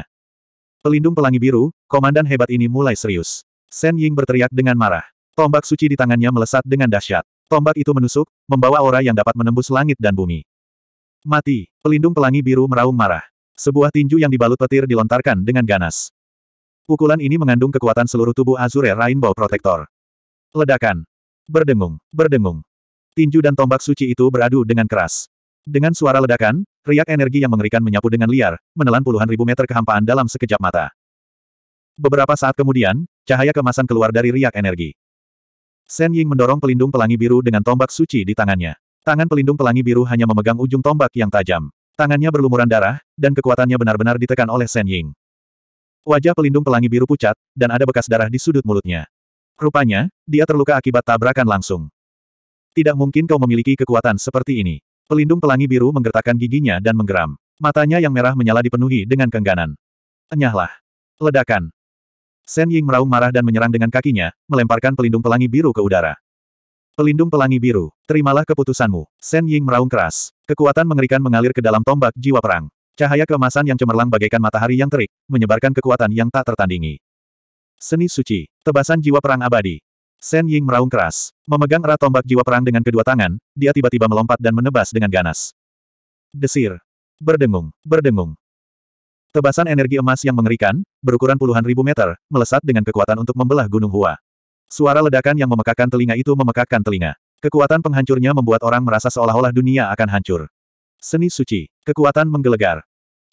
Pelindung Pelangi Biru, komandan hebat ini mulai serius. Shen Ying berteriak dengan marah. Tombak suci di tangannya melesat dengan dahsyat. Tombak itu menusuk, membawa aura yang dapat menembus langit dan bumi. Mati, pelindung pelangi biru meraung marah. Sebuah tinju yang dibalut petir dilontarkan dengan ganas. Pukulan ini mengandung kekuatan seluruh tubuh Azure Rainbow Protector. Ledakan. Berdengung, berdengung. Tinju dan tombak suci itu beradu dengan keras. Dengan suara ledakan, riak energi yang mengerikan menyapu dengan liar, menelan puluhan ribu meter kehampaan dalam sekejap mata. Beberapa saat kemudian, cahaya kemasan keluar dari riak energi. Shen Ying mendorong pelindung pelangi biru dengan tombak suci di tangannya. Tangan pelindung pelangi biru hanya memegang ujung tombak yang tajam. Tangannya berlumuran darah, dan kekuatannya benar-benar ditekan oleh Shen Ying. Wajah pelindung pelangi biru pucat, dan ada bekas darah di sudut mulutnya. Rupanya, dia terluka akibat tabrakan langsung. Tidak mungkin kau memiliki kekuatan seperti ini. Pelindung pelangi biru menggertakkan giginya dan menggeram. Matanya yang merah menyala dipenuhi dengan kengganan. Enyahlah. Ledakan. Shen Ying meraung marah dan menyerang dengan kakinya, melemparkan pelindung pelangi biru ke udara. Pelindung pelangi biru, terimalah keputusanmu. Shen Ying meraung keras. Kekuatan mengerikan mengalir ke dalam tombak jiwa perang. Cahaya keemasan yang cemerlang bagaikan matahari yang terik, menyebarkan kekuatan yang tak tertandingi. Seni suci, tebasan jiwa perang abadi. Shen Ying meraung keras. Memegang erat tombak jiwa perang dengan kedua tangan, dia tiba-tiba melompat dan menebas dengan ganas. Desir. Berdengung, berdengung. Tebasan energi emas yang mengerikan, berukuran puluhan ribu meter, melesat dengan kekuatan untuk membelah Gunung Hua. Suara ledakan yang memekakkan telinga itu memekakkan telinga. Kekuatan penghancurnya membuat orang merasa seolah-olah dunia akan hancur. Seni suci. Kekuatan menggelegar.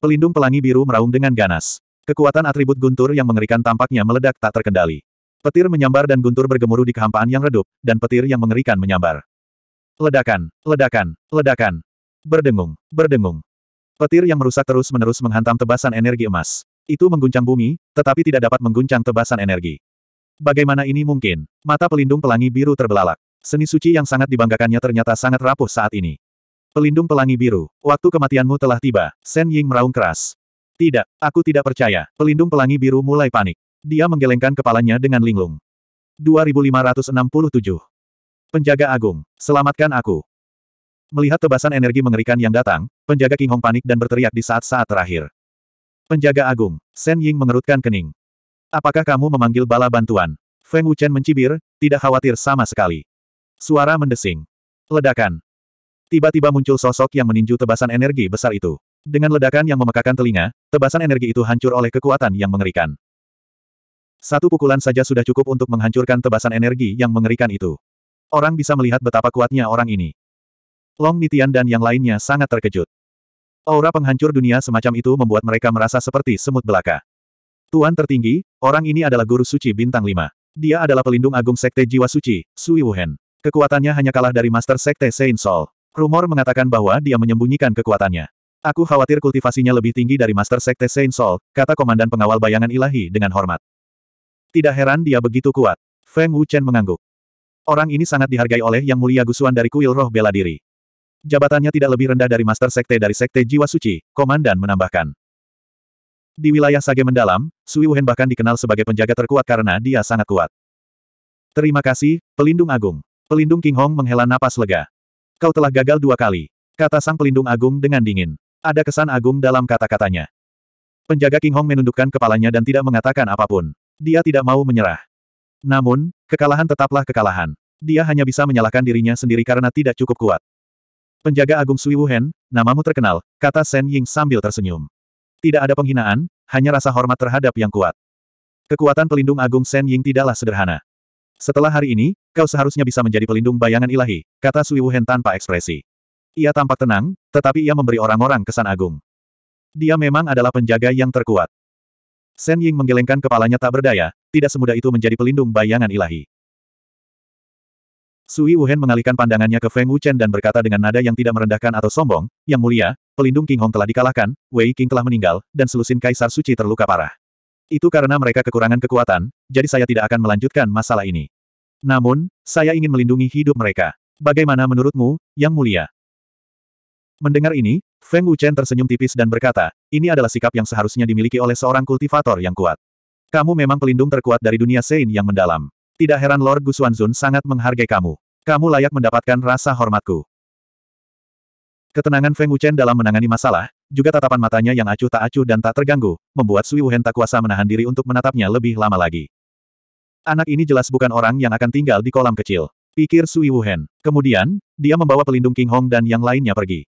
Pelindung pelangi biru meraung dengan ganas. Kekuatan atribut guntur yang mengerikan tampaknya meledak tak terkendali. Petir menyambar dan guntur bergemuruh di kehampaan yang redup, dan petir yang mengerikan menyambar. Ledakan, ledakan, ledakan. Berdengung, berdengung. Petir yang merusak terus-menerus menghantam tebasan energi emas. Itu mengguncang bumi, tetapi tidak dapat mengguncang tebasan energi. Bagaimana ini mungkin? Mata pelindung pelangi biru terbelalak. Seni suci yang sangat dibanggakannya ternyata sangat rapuh saat ini. Pelindung pelangi biru, waktu kematianmu telah tiba, Shen Ying meraung keras. Tidak, aku tidak percaya. Pelindung pelangi biru mulai panik. Dia menggelengkan kepalanya dengan linglung. 2567. Penjaga Agung, selamatkan aku. Melihat tebasan energi mengerikan yang datang, Penjaga King Hong panik dan berteriak di saat-saat terakhir. Penjaga Agung, Shen Ying mengerutkan kening. Apakah kamu memanggil bala bantuan? Feng Wuchen mencibir, tidak khawatir sama sekali. Suara mendesing. Ledakan. Tiba-tiba muncul sosok yang meninju tebasan energi besar itu. Dengan ledakan yang memekakan telinga, tebasan energi itu hancur oleh kekuatan yang mengerikan. Satu pukulan saja sudah cukup untuk menghancurkan tebasan energi yang mengerikan itu. Orang bisa melihat betapa kuatnya orang ini. Long Nitian dan yang lainnya sangat terkejut. Aura penghancur dunia semacam itu membuat mereka merasa seperti semut belaka. Tuan tertinggi, orang ini adalah guru suci bintang lima. Dia adalah pelindung agung sekte jiwa suci, Sui Wuhen. Kekuatannya hanya kalah dari master sekte Seinsol. Sol. Rumor mengatakan bahwa dia menyembunyikan kekuatannya. Aku khawatir kultivasinya lebih tinggi dari master sekte Seinsol, Sol, kata komandan pengawal bayangan ilahi dengan hormat. Tidak heran dia begitu kuat. Feng Wuchen mengangguk. Orang ini sangat dihargai oleh Yang Mulia Gusuan dari kuil roh bela diri jabatannya tidak lebih rendah dari Master Sekte dari Sekte Jiwa Suci, Komandan menambahkan. Di wilayah Sage mendalam, Sui Wuhen bahkan dikenal sebagai penjaga terkuat karena dia sangat kuat. Terima kasih, Pelindung Agung. Pelindung King Hong menghela napas lega. Kau telah gagal dua kali, kata sang Pelindung Agung dengan dingin. Ada kesan agung dalam kata-katanya. Penjaga King Hong menundukkan kepalanya dan tidak mengatakan apapun. Dia tidak mau menyerah. Namun, kekalahan tetaplah kekalahan. Dia hanya bisa menyalahkan dirinya sendiri karena tidak cukup kuat. Penjaga Agung Sui Wuhen, namamu terkenal, kata Shen Ying sambil tersenyum. Tidak ada penghinaan, hanya rasa hormat terhadap yang kuat. Kekuatan pelindung Agung Shen Ying tidaklah sederhana. Setelah hari ini, kau seharusnya bisa menjadi pelindung bayangan ilahi, kata Sui Wuhen tanpa ekspresi. Ia tampak tenang, tetapi ia memberi orang-orang kesan agung. Dia memang adalah penjaga yang terkuat. Shen Ying menggelengkan kepalanya tak berdaya, tidak semudah itu menjadi pelindung bayangan ilahi. Sui Wuhen mengalihkan pandangannya ke Feng Wuchen dan berkata dengan nada yang tidak merendahkan atau sombong, Yang mulia, pelindung King Hong telah dikalahkan, Wei King telah meninggal, dan selusin Kaisar Suci terluka parah. Itu karena mereka kekurangan kekuatan, jadi saya tidak akan melanjutkan masalah ini. Namun, saya ingin melindungi hidup mereka. Bagaimana menurutmu, Yang mulia? Mendengar ini, Feng Wuchen tersenyum tipis dan berkata, ini adalah sikap yang seharusnya dimiliki oleh seorang kultivator yang kuat. Kamu memang pelindung terkuat dari dunia Sein yang mendalam. Tidak heran Lord Gu Suanzun sangat menghargai kamu. Kamu layak mendapatkan rasa hormatku. Ketenangan Feng Wuchen dalam menangani masalah, juga tatapan matanya yang acuh tak acuh dan tak terganggu, membuat Sui Wuhen tak kuasa menahan diri untuk menatapnya lebih lama lagi. Anak ini jelas bukan orang yang akan tinggal di kolam kecil. Pikir Sui Wuhen. Kemudian, dia membawa pelindung King Hong dan yang lainnya pergi.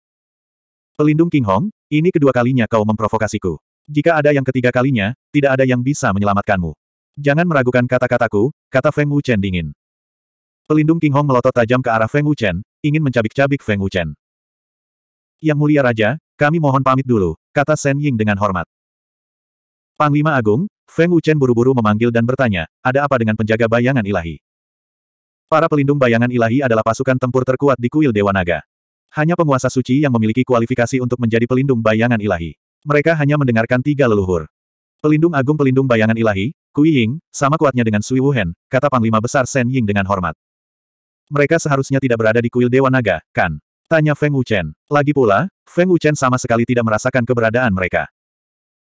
Pelindung King Hong, ini kedua kalinya kau memprovokasiku. Jika ada yang ketiga kalinya, tidak ada yang bisa menyelamatkanmu. Jangan meragukan kata-kataku, kata Feng Wuchen dingin. Pelindung King Hong melotot tajam ke arah Feng Wuchen, ingin mencabik-cabik Feng Wuchen. Yang mulia Raja, kami mohon pamit dulu, kata Shen Ying dengan hormat. Panglima Agung, Feng Wuchen buru-buru memanggil dan bertanya, ada apa dengan penjaga bayangan ilahi? Para pelindung bayangan ilahi adalah pasukan tempur terkuat di kuil Dewa Naga. Hanya penguasa suci yang memiliki kualifikasi untuk menjadi pelindung bayangan ilahi. Mereka hanya mendengarkan tiga leluhur. Pelindung agung pelindung bayangan ilahi, Kui Ying, sama kuatnya dengan Sui Wuhen, kata Panglima Besar Shen Ying dengan hormat. Mereka seharusnya tidak berada di kuil Dewa Naga, kan? Tanya Feng Wuchen. Lagi pula, Feng Wuchen sama sekali tidak merasakan keberadaan mereka.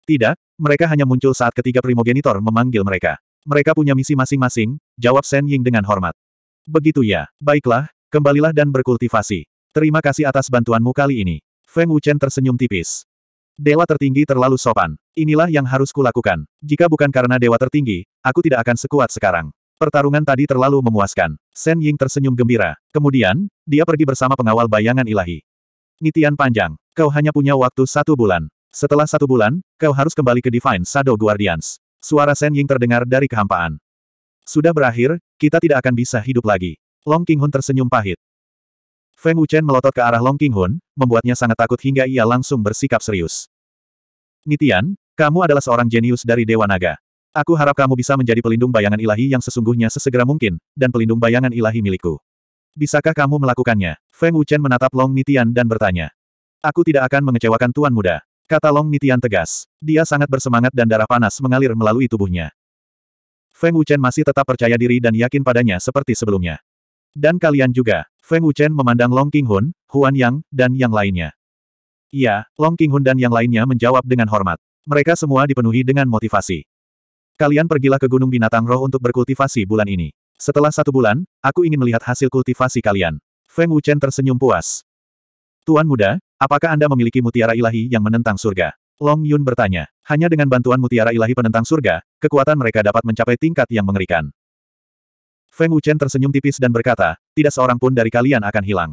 Tidak, mereka hanya muncul saat ketiga primogenitor memanggil mereka. Mereka punya misi masing-masing, jawab Shen Ying dengan hormat. Begitu ya, baiklah, kembalilah dan berkultivasi. Terima kasih atas bantuanmu kali ini. Feng Wuchen tersenyum tipis. Dewa tertinggi terlalu sopan. Inilah yang harus kulakukan. Jika bukan karena dewa tertinggi, aku tidak akan sekuat sekarang. Pertarungan tadi terlalu memuaskan. Shen Ying tersenyum gembira. Kemudian, dia pergi bersama pengawal bayangan ilahi. Nitian panjang. Kau hanya punya waktu satu bulan. Setelah satu bulan, kau harus kembali ke Divine Shadow Guardians. Suara Shen Ying terdengar dari kehampaan. Sudah berakhir, kita tidak akan bisa hidup lagi. Long King Hun tersenyum pahit. Feng Wuchen melotot ke arah Long King Hun, membuatnya sangat takut hingga ia langsung bersikap serius. Nitian, kamu adalah seorang jenius dari Dewa Naga. Aku harap kamu bisa menjadi pelindung bayangan ilahi yang sesungguhnya sesegera mungkin, dan pelindung bayangan ilahi milikku. Bisakah kamu melakukannya? Feng Wuchen menatap Long Nitian dan bertanya. Aku tidak akan mengecewakan tuan muda. Kata Long Nitian tegas. Dia sangat bersemangat dan darah panas mengalir melalui tubuhnya. Feng Wuchen masih tetap percaya diri dan yakin padanya seperti sebelumnya. Dan kalian juga, Feng Wuchen memandang Long Qinghun, Huan Yang, dan yang lainnya. Iya, Long Qinghun dan yang lainnya menjawab dengan hormat. Mereka semua dipenuhi dengan motivasi. Kalian pergilah ke Gunung Binatang Roh untuk berkultivasi bulan ini. Setelah satu bulan, aku ingin melihat hasil kultivasi kalian. Feng Wuchen tersenyum puas. Tuan muda, apakah Anda memiliki mutiara ilahi yang menentang surga? Long Yun bertanya. Hanya dengan bantuan mutiara ilahi penentang surga, kekuatan mereka dapat mencapai tingkat yang mengerikan. Feng Wuchen tersenyum tipis dan berkata, tidak seorang pun dari kalian akan hilang.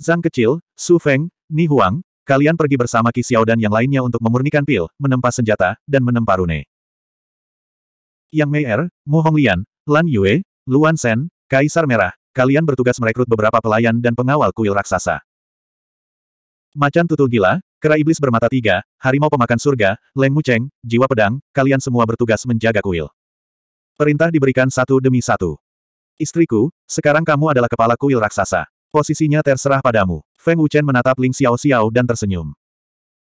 Zhang kecil, Su Feng, Ni Huang, kalian pergi bersama Qi Xiao dan yang lainnya untuk memurnikan pil, menempa senjata, dan menempa rune. Yang Meier, Mu Honglian, Lan Yue, Luan Sen, Kaisar Merah, kalian bertugas merekrut beberapa pelayan dan pengawal kuil raksasa. Macan tutul gila, kera iblis bermata tiga, harimau pemakan surga, Leng Mucheng, jiwa pedang, kalian semua bertugas menjaga kuil. Perintah diberikan satu demi satu. Istriku, sekarang kamu adalah kepala kuil raksasa. Posisinya terserah padamu. Feng Wuchen menatap Ling Xiao Xiao dan tersenyum.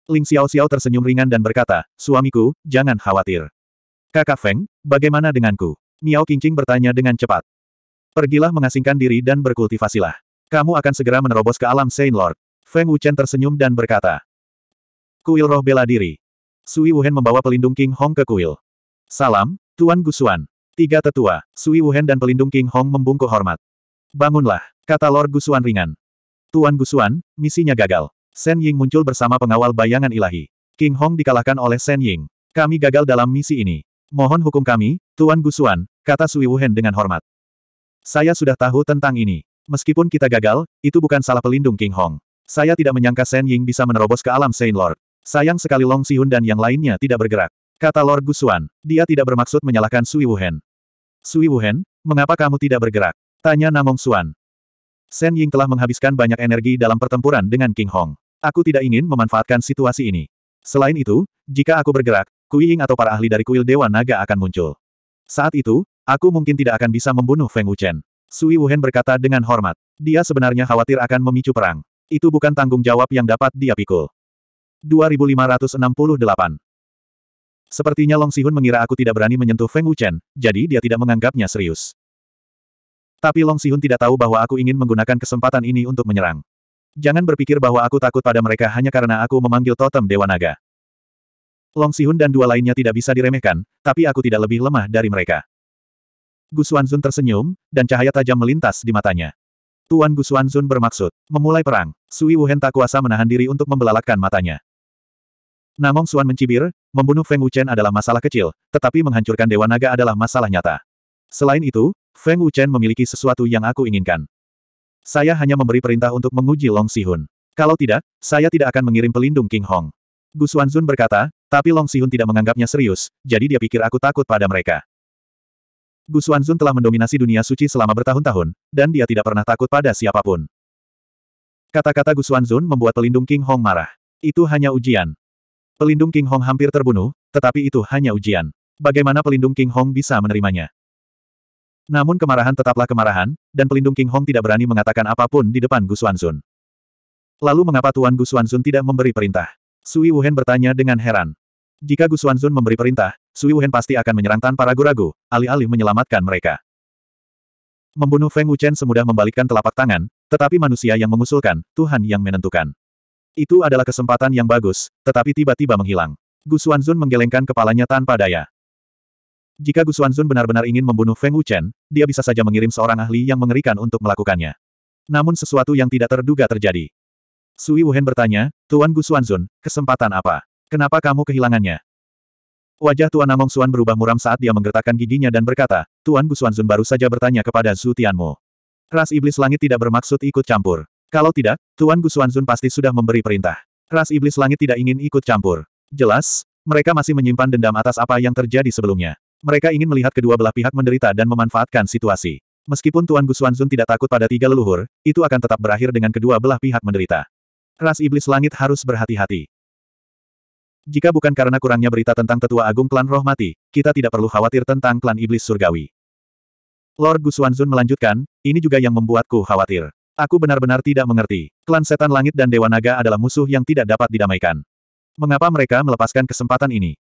Ling Xiao Xiao tersenyum ringan dan berkata, Suamiku, jangan khawatir. Kakak Feng, bagaimana denganku? Miao Qingqing bertanya dengan cepat. Pergilah mengasingkan diri dan berkultivasilah. Kamu akan segera menerobos ke alam Saint Lord. Feng Wuchen tersenyum dan berkata. Kuil roh bela diri. Sui Wuhan membawa pelindung King Hong ke kuil. Salam, Tuan Gusuan. Tiga tetua, Sui Wuhen dan pelindung King Hong membungkuk hormat. Bangunlah, kata Lord Gusuan ringan. Tuan Gusuan, misinya gagal. Shen Ying muncul bersama pengawal bayangan ilahi. King Hong dikalahkan oleh Shen Ying. Kami gagal dalam misi ini. Mohon hukum kami, Tuan Gusuan, kata Sui Wuhen dengan hormat. Saya sudah tahu tentang ini. Meskipun kita gagal, itu bukan salah pelindung King Hong. Saya tidak menyangka Shen Ying bisa menerobos ke alam Saint Lord. Sayang sekali Long Sihun dan yang lainnya tidak bergerak. Kata Lord Gusuan, dia tidak bermaksud menyalahkan Sui Wuhen. Sui Wuhen, mengapa kamu tidak bergerak? Tanya Namong Suan. Shen Ying telah menghabiskan banyak energi dalam pertempuran dengan King Hong. Aku tidak ingin memanfaatkan situasi ini. Selain itu, jika aku bergerak, Kui Ying atau para ahli dari kuil Dewa Naga akan muncul. Saat itu, aku mungkin tidak akan bisa membunuh Feng Wuchen. Sui Wuhen berkata dengan hormat. Dia sebenarnya khawatir akan memicu perang. Itu bukan tanggung jawab yang dapat dia pikul. 2568 Sepertinya Long Sihun mengira aku tidak berani menyentuh Feng Wuchen, jadi dia tidak menganggapnya serius. Tapi Long Sihun tidak tahu bahwa aku ingin menggunakan kesempatan ini untuk menyerang. Jangan berpikir bahwa aku takut pada mereka hanya karena aku memanggil totem Dewa Naga. Long Sihun dan dua lainnya tidak bisa diremehkan, tapi aku tidak lebih lemah dari mereka. Gu Xuanzun tersenyum, dan cahaya tajam melintas di matanya. Tuan Gu Xuanzun bermaksud, memulai perang. Sui Wuhen tak kuasa menahan diri untuk membelalakkan matanya. Namong Suan mencibir, membunuh Feng Wuchen adalah masalah kecil, tetapi menghancurkan Dewa Naga adalah masalah nyata. Selain itu, Feng Wuchen memiliki sesuatu yang aku inginkan. Saya hanya memberi perintah untuk menguji Long Sihun. Kalau tidak, saya tidak akan mengirim pelindung King Hong. Gu Xuanzun berkata, tapi Long Sihun tidak menganggapnya serius, jadi dia pikir aku takut pada mereka. Gu Xuanzun telah mendominasi dunia suci selama bertahun-tahun, dan dia tidak pernah takut pada siapapun. Kata-kata Gu Xuanzun membuat pelindung King Hong marah. Itu hanya ujian. Pelindung King Hong hampir terbunuh, tetapi itu hanya ujian. Bagaimana pelindung King Hong bisa menerimanya? Namun kemarahan tetaplah kemarahan, dan pelindung King Hong tidak berani mengatakan apapun di depan Gu Xuanzun. Lalu mengapa Tuan Gu Xuanzun tidak memberi perintah? Sui Wuhen bertanya dengan heran. Jika Gu Xuanzun memberi perintah, Sui Wuhen pasti akan menyerang tanpa ragu-ragu, alih-alih menyelamatkan mereka. Membunuh Feng Wuchen semudah membalikkan telapak tangan, tetapi manusia yang mengusulkan, Tuhan yang menentukan. Itu adalah kesempatan yang bagus, tetapi tiba-tiba menghilang. Gu Xuanzun menggelengkan kepalanya tanpa daya. Jika Gu Xuanzun benar-benar ingin membunuh Feng Wuchen, dia bisa saja mengirim seorang ahli yang mengerikan untuk melakukannya. Namun sesuatu yang tidak terduga terjadi. Sui Wuhen bertanya, Tuan Gu Xuanzun, kesempatan apa? Kenapa kamu kehilangannya? Wajah Tuan Among Xuan berubah muram saat dia menggertakkan giginya dan berkata, Tuan Gu Xuanzun baru saja bertanya kepada Zhu Ras Iblis Langit tidak bermaksud ikut campur. Kalau tidak, Tuan Gu Xuanzun pasti sudah memberi perintah. Ras Iblis Langit tidak ingin ikut campur. Jelas, mereka masih menyimpan dendam atas apa yang terjadi sebelumnya. Mereka ingin melihat kedua belah pihak menderita dan memanfaatkan situasi. Meskipun Tuan Gu Xuanzun tidak takut pada tiga leluhur, itu akan tetap berakhir dengan kedua belah pihak menderita. Ras Iblis Langit harus berhati-hati. Jika bukan karena kurangnya berita tentang tetua agung klan roh mati, kita tidak perlu khawatir tentang klan iblis surgawi. Lord Gu Xuanzun melanjutkan, ini juga yang membuatku khawatir. Aku benar-benar tidak mengerti. Klan Setan Langit dan Dewa Naga adalah musuh yang tidak dapat didamaikan. Mengapa mereka melepaskan kesempatan ini?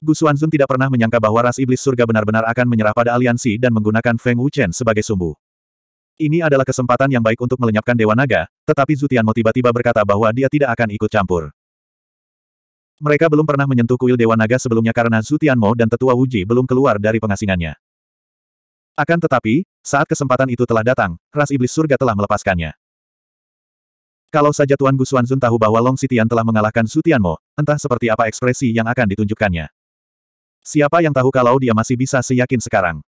Gu Xuanzun tidak pernah menyangka bahwa ras iblis surga benar-benar akan menyerah pada aliansi dan menggunakan Feng Wuchen sebagai sumbu. Ini adalah kesempatan yang baik untuk melenyapkan Dewa Naga, tetapi Mo tiba-tiba berkata bahwa dia tidak akan ikut campur. Mereka belum pernah menyentuh kuil Dewa Naga sebelumnya karena Zutian Mo dan Tetua Wuji belum keluar dari pengasingannya. Akan tetapi, saat kesempatan itu telah datang, ras iblis surga telah melepaskannya. Kalau saja Tuan Gu Xuanzun tahu bahwa Long Sitian telah mengalahkan Su entah seperti apa ekspresi yang akan ditunjukkannya. Siapa yang tahu kalau dia masih bisa seyakin sekarang?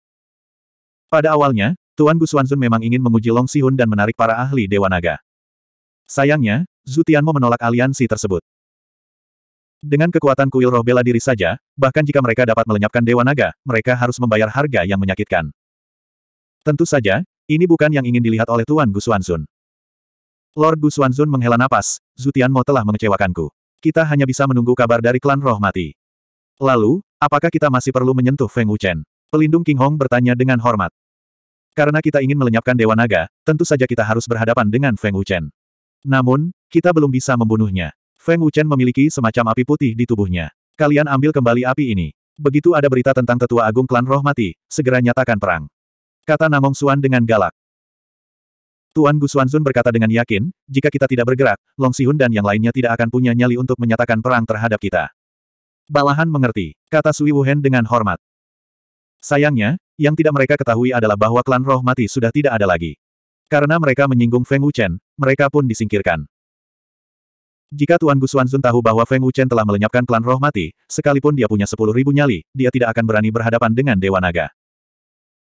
Pada awalnya, Tuan Gu Xuanzun memang ingin menguji Long Sihun dan menarik para ahli Dewa Naga. Sayangnya, Zutianmo menolak aliansi tersebut. Dengan kekuatan kuil roh bela diri saja, bahkan jika mereka dapat melenyapkan Dewa Naga, mereka harus membayar harga yang menyakitkan. Tentu saja, ini bukan yang ingin dilihat oleh Tuan Gu Xuanzun. Lord Gu Xuanzun menghela napas, Zutian Mo telah mengecewakanku. Kita hanya bisa menunggu kabar dari klan roh mati. Lalu, apakah kita masih perlu menyentuh Feng Wuchen? Pelindung King Hong bertanya dengan hormat. Karena kita ingin melenyapkan Dewa Naga, tentu saja kita harus berhadapan dengan Feng Wuchen. Namun, kita belum bisa membunuhnya. Feng Wuchen memiliki semacam api putih di tubuhnya. Kalian ambil kembali api ini. Begitu ada berita tentang tetua agung klan roh mati, segera nyatakan perang. Kata Namong Suan dengan galak. Tuan Gu Xuanzun berkata dengan yakin, jika kita tidak bergerak, Long Sihun dan yang lainnya tidak akan punya nyali untuk menyatakan perang terhadap kita. Balahan mengerti, kata Sui Wuhen dengan hormat. Sayangnya, yang tidak mereka ketahui adalah bahwa klan roh mati sudah tidak ada lagi. Karena mereka menyinggung Feng Wuchen, mereka pun disingkirkan. Jika Tuan Gu Xuanzun tahu bahwa Feng Wuchen telah melenyapkan klan roh mati, sekalipun dia punya sepuluh ribu nyali, dia tidak akan berani berhadapan dengan Dewa Naga.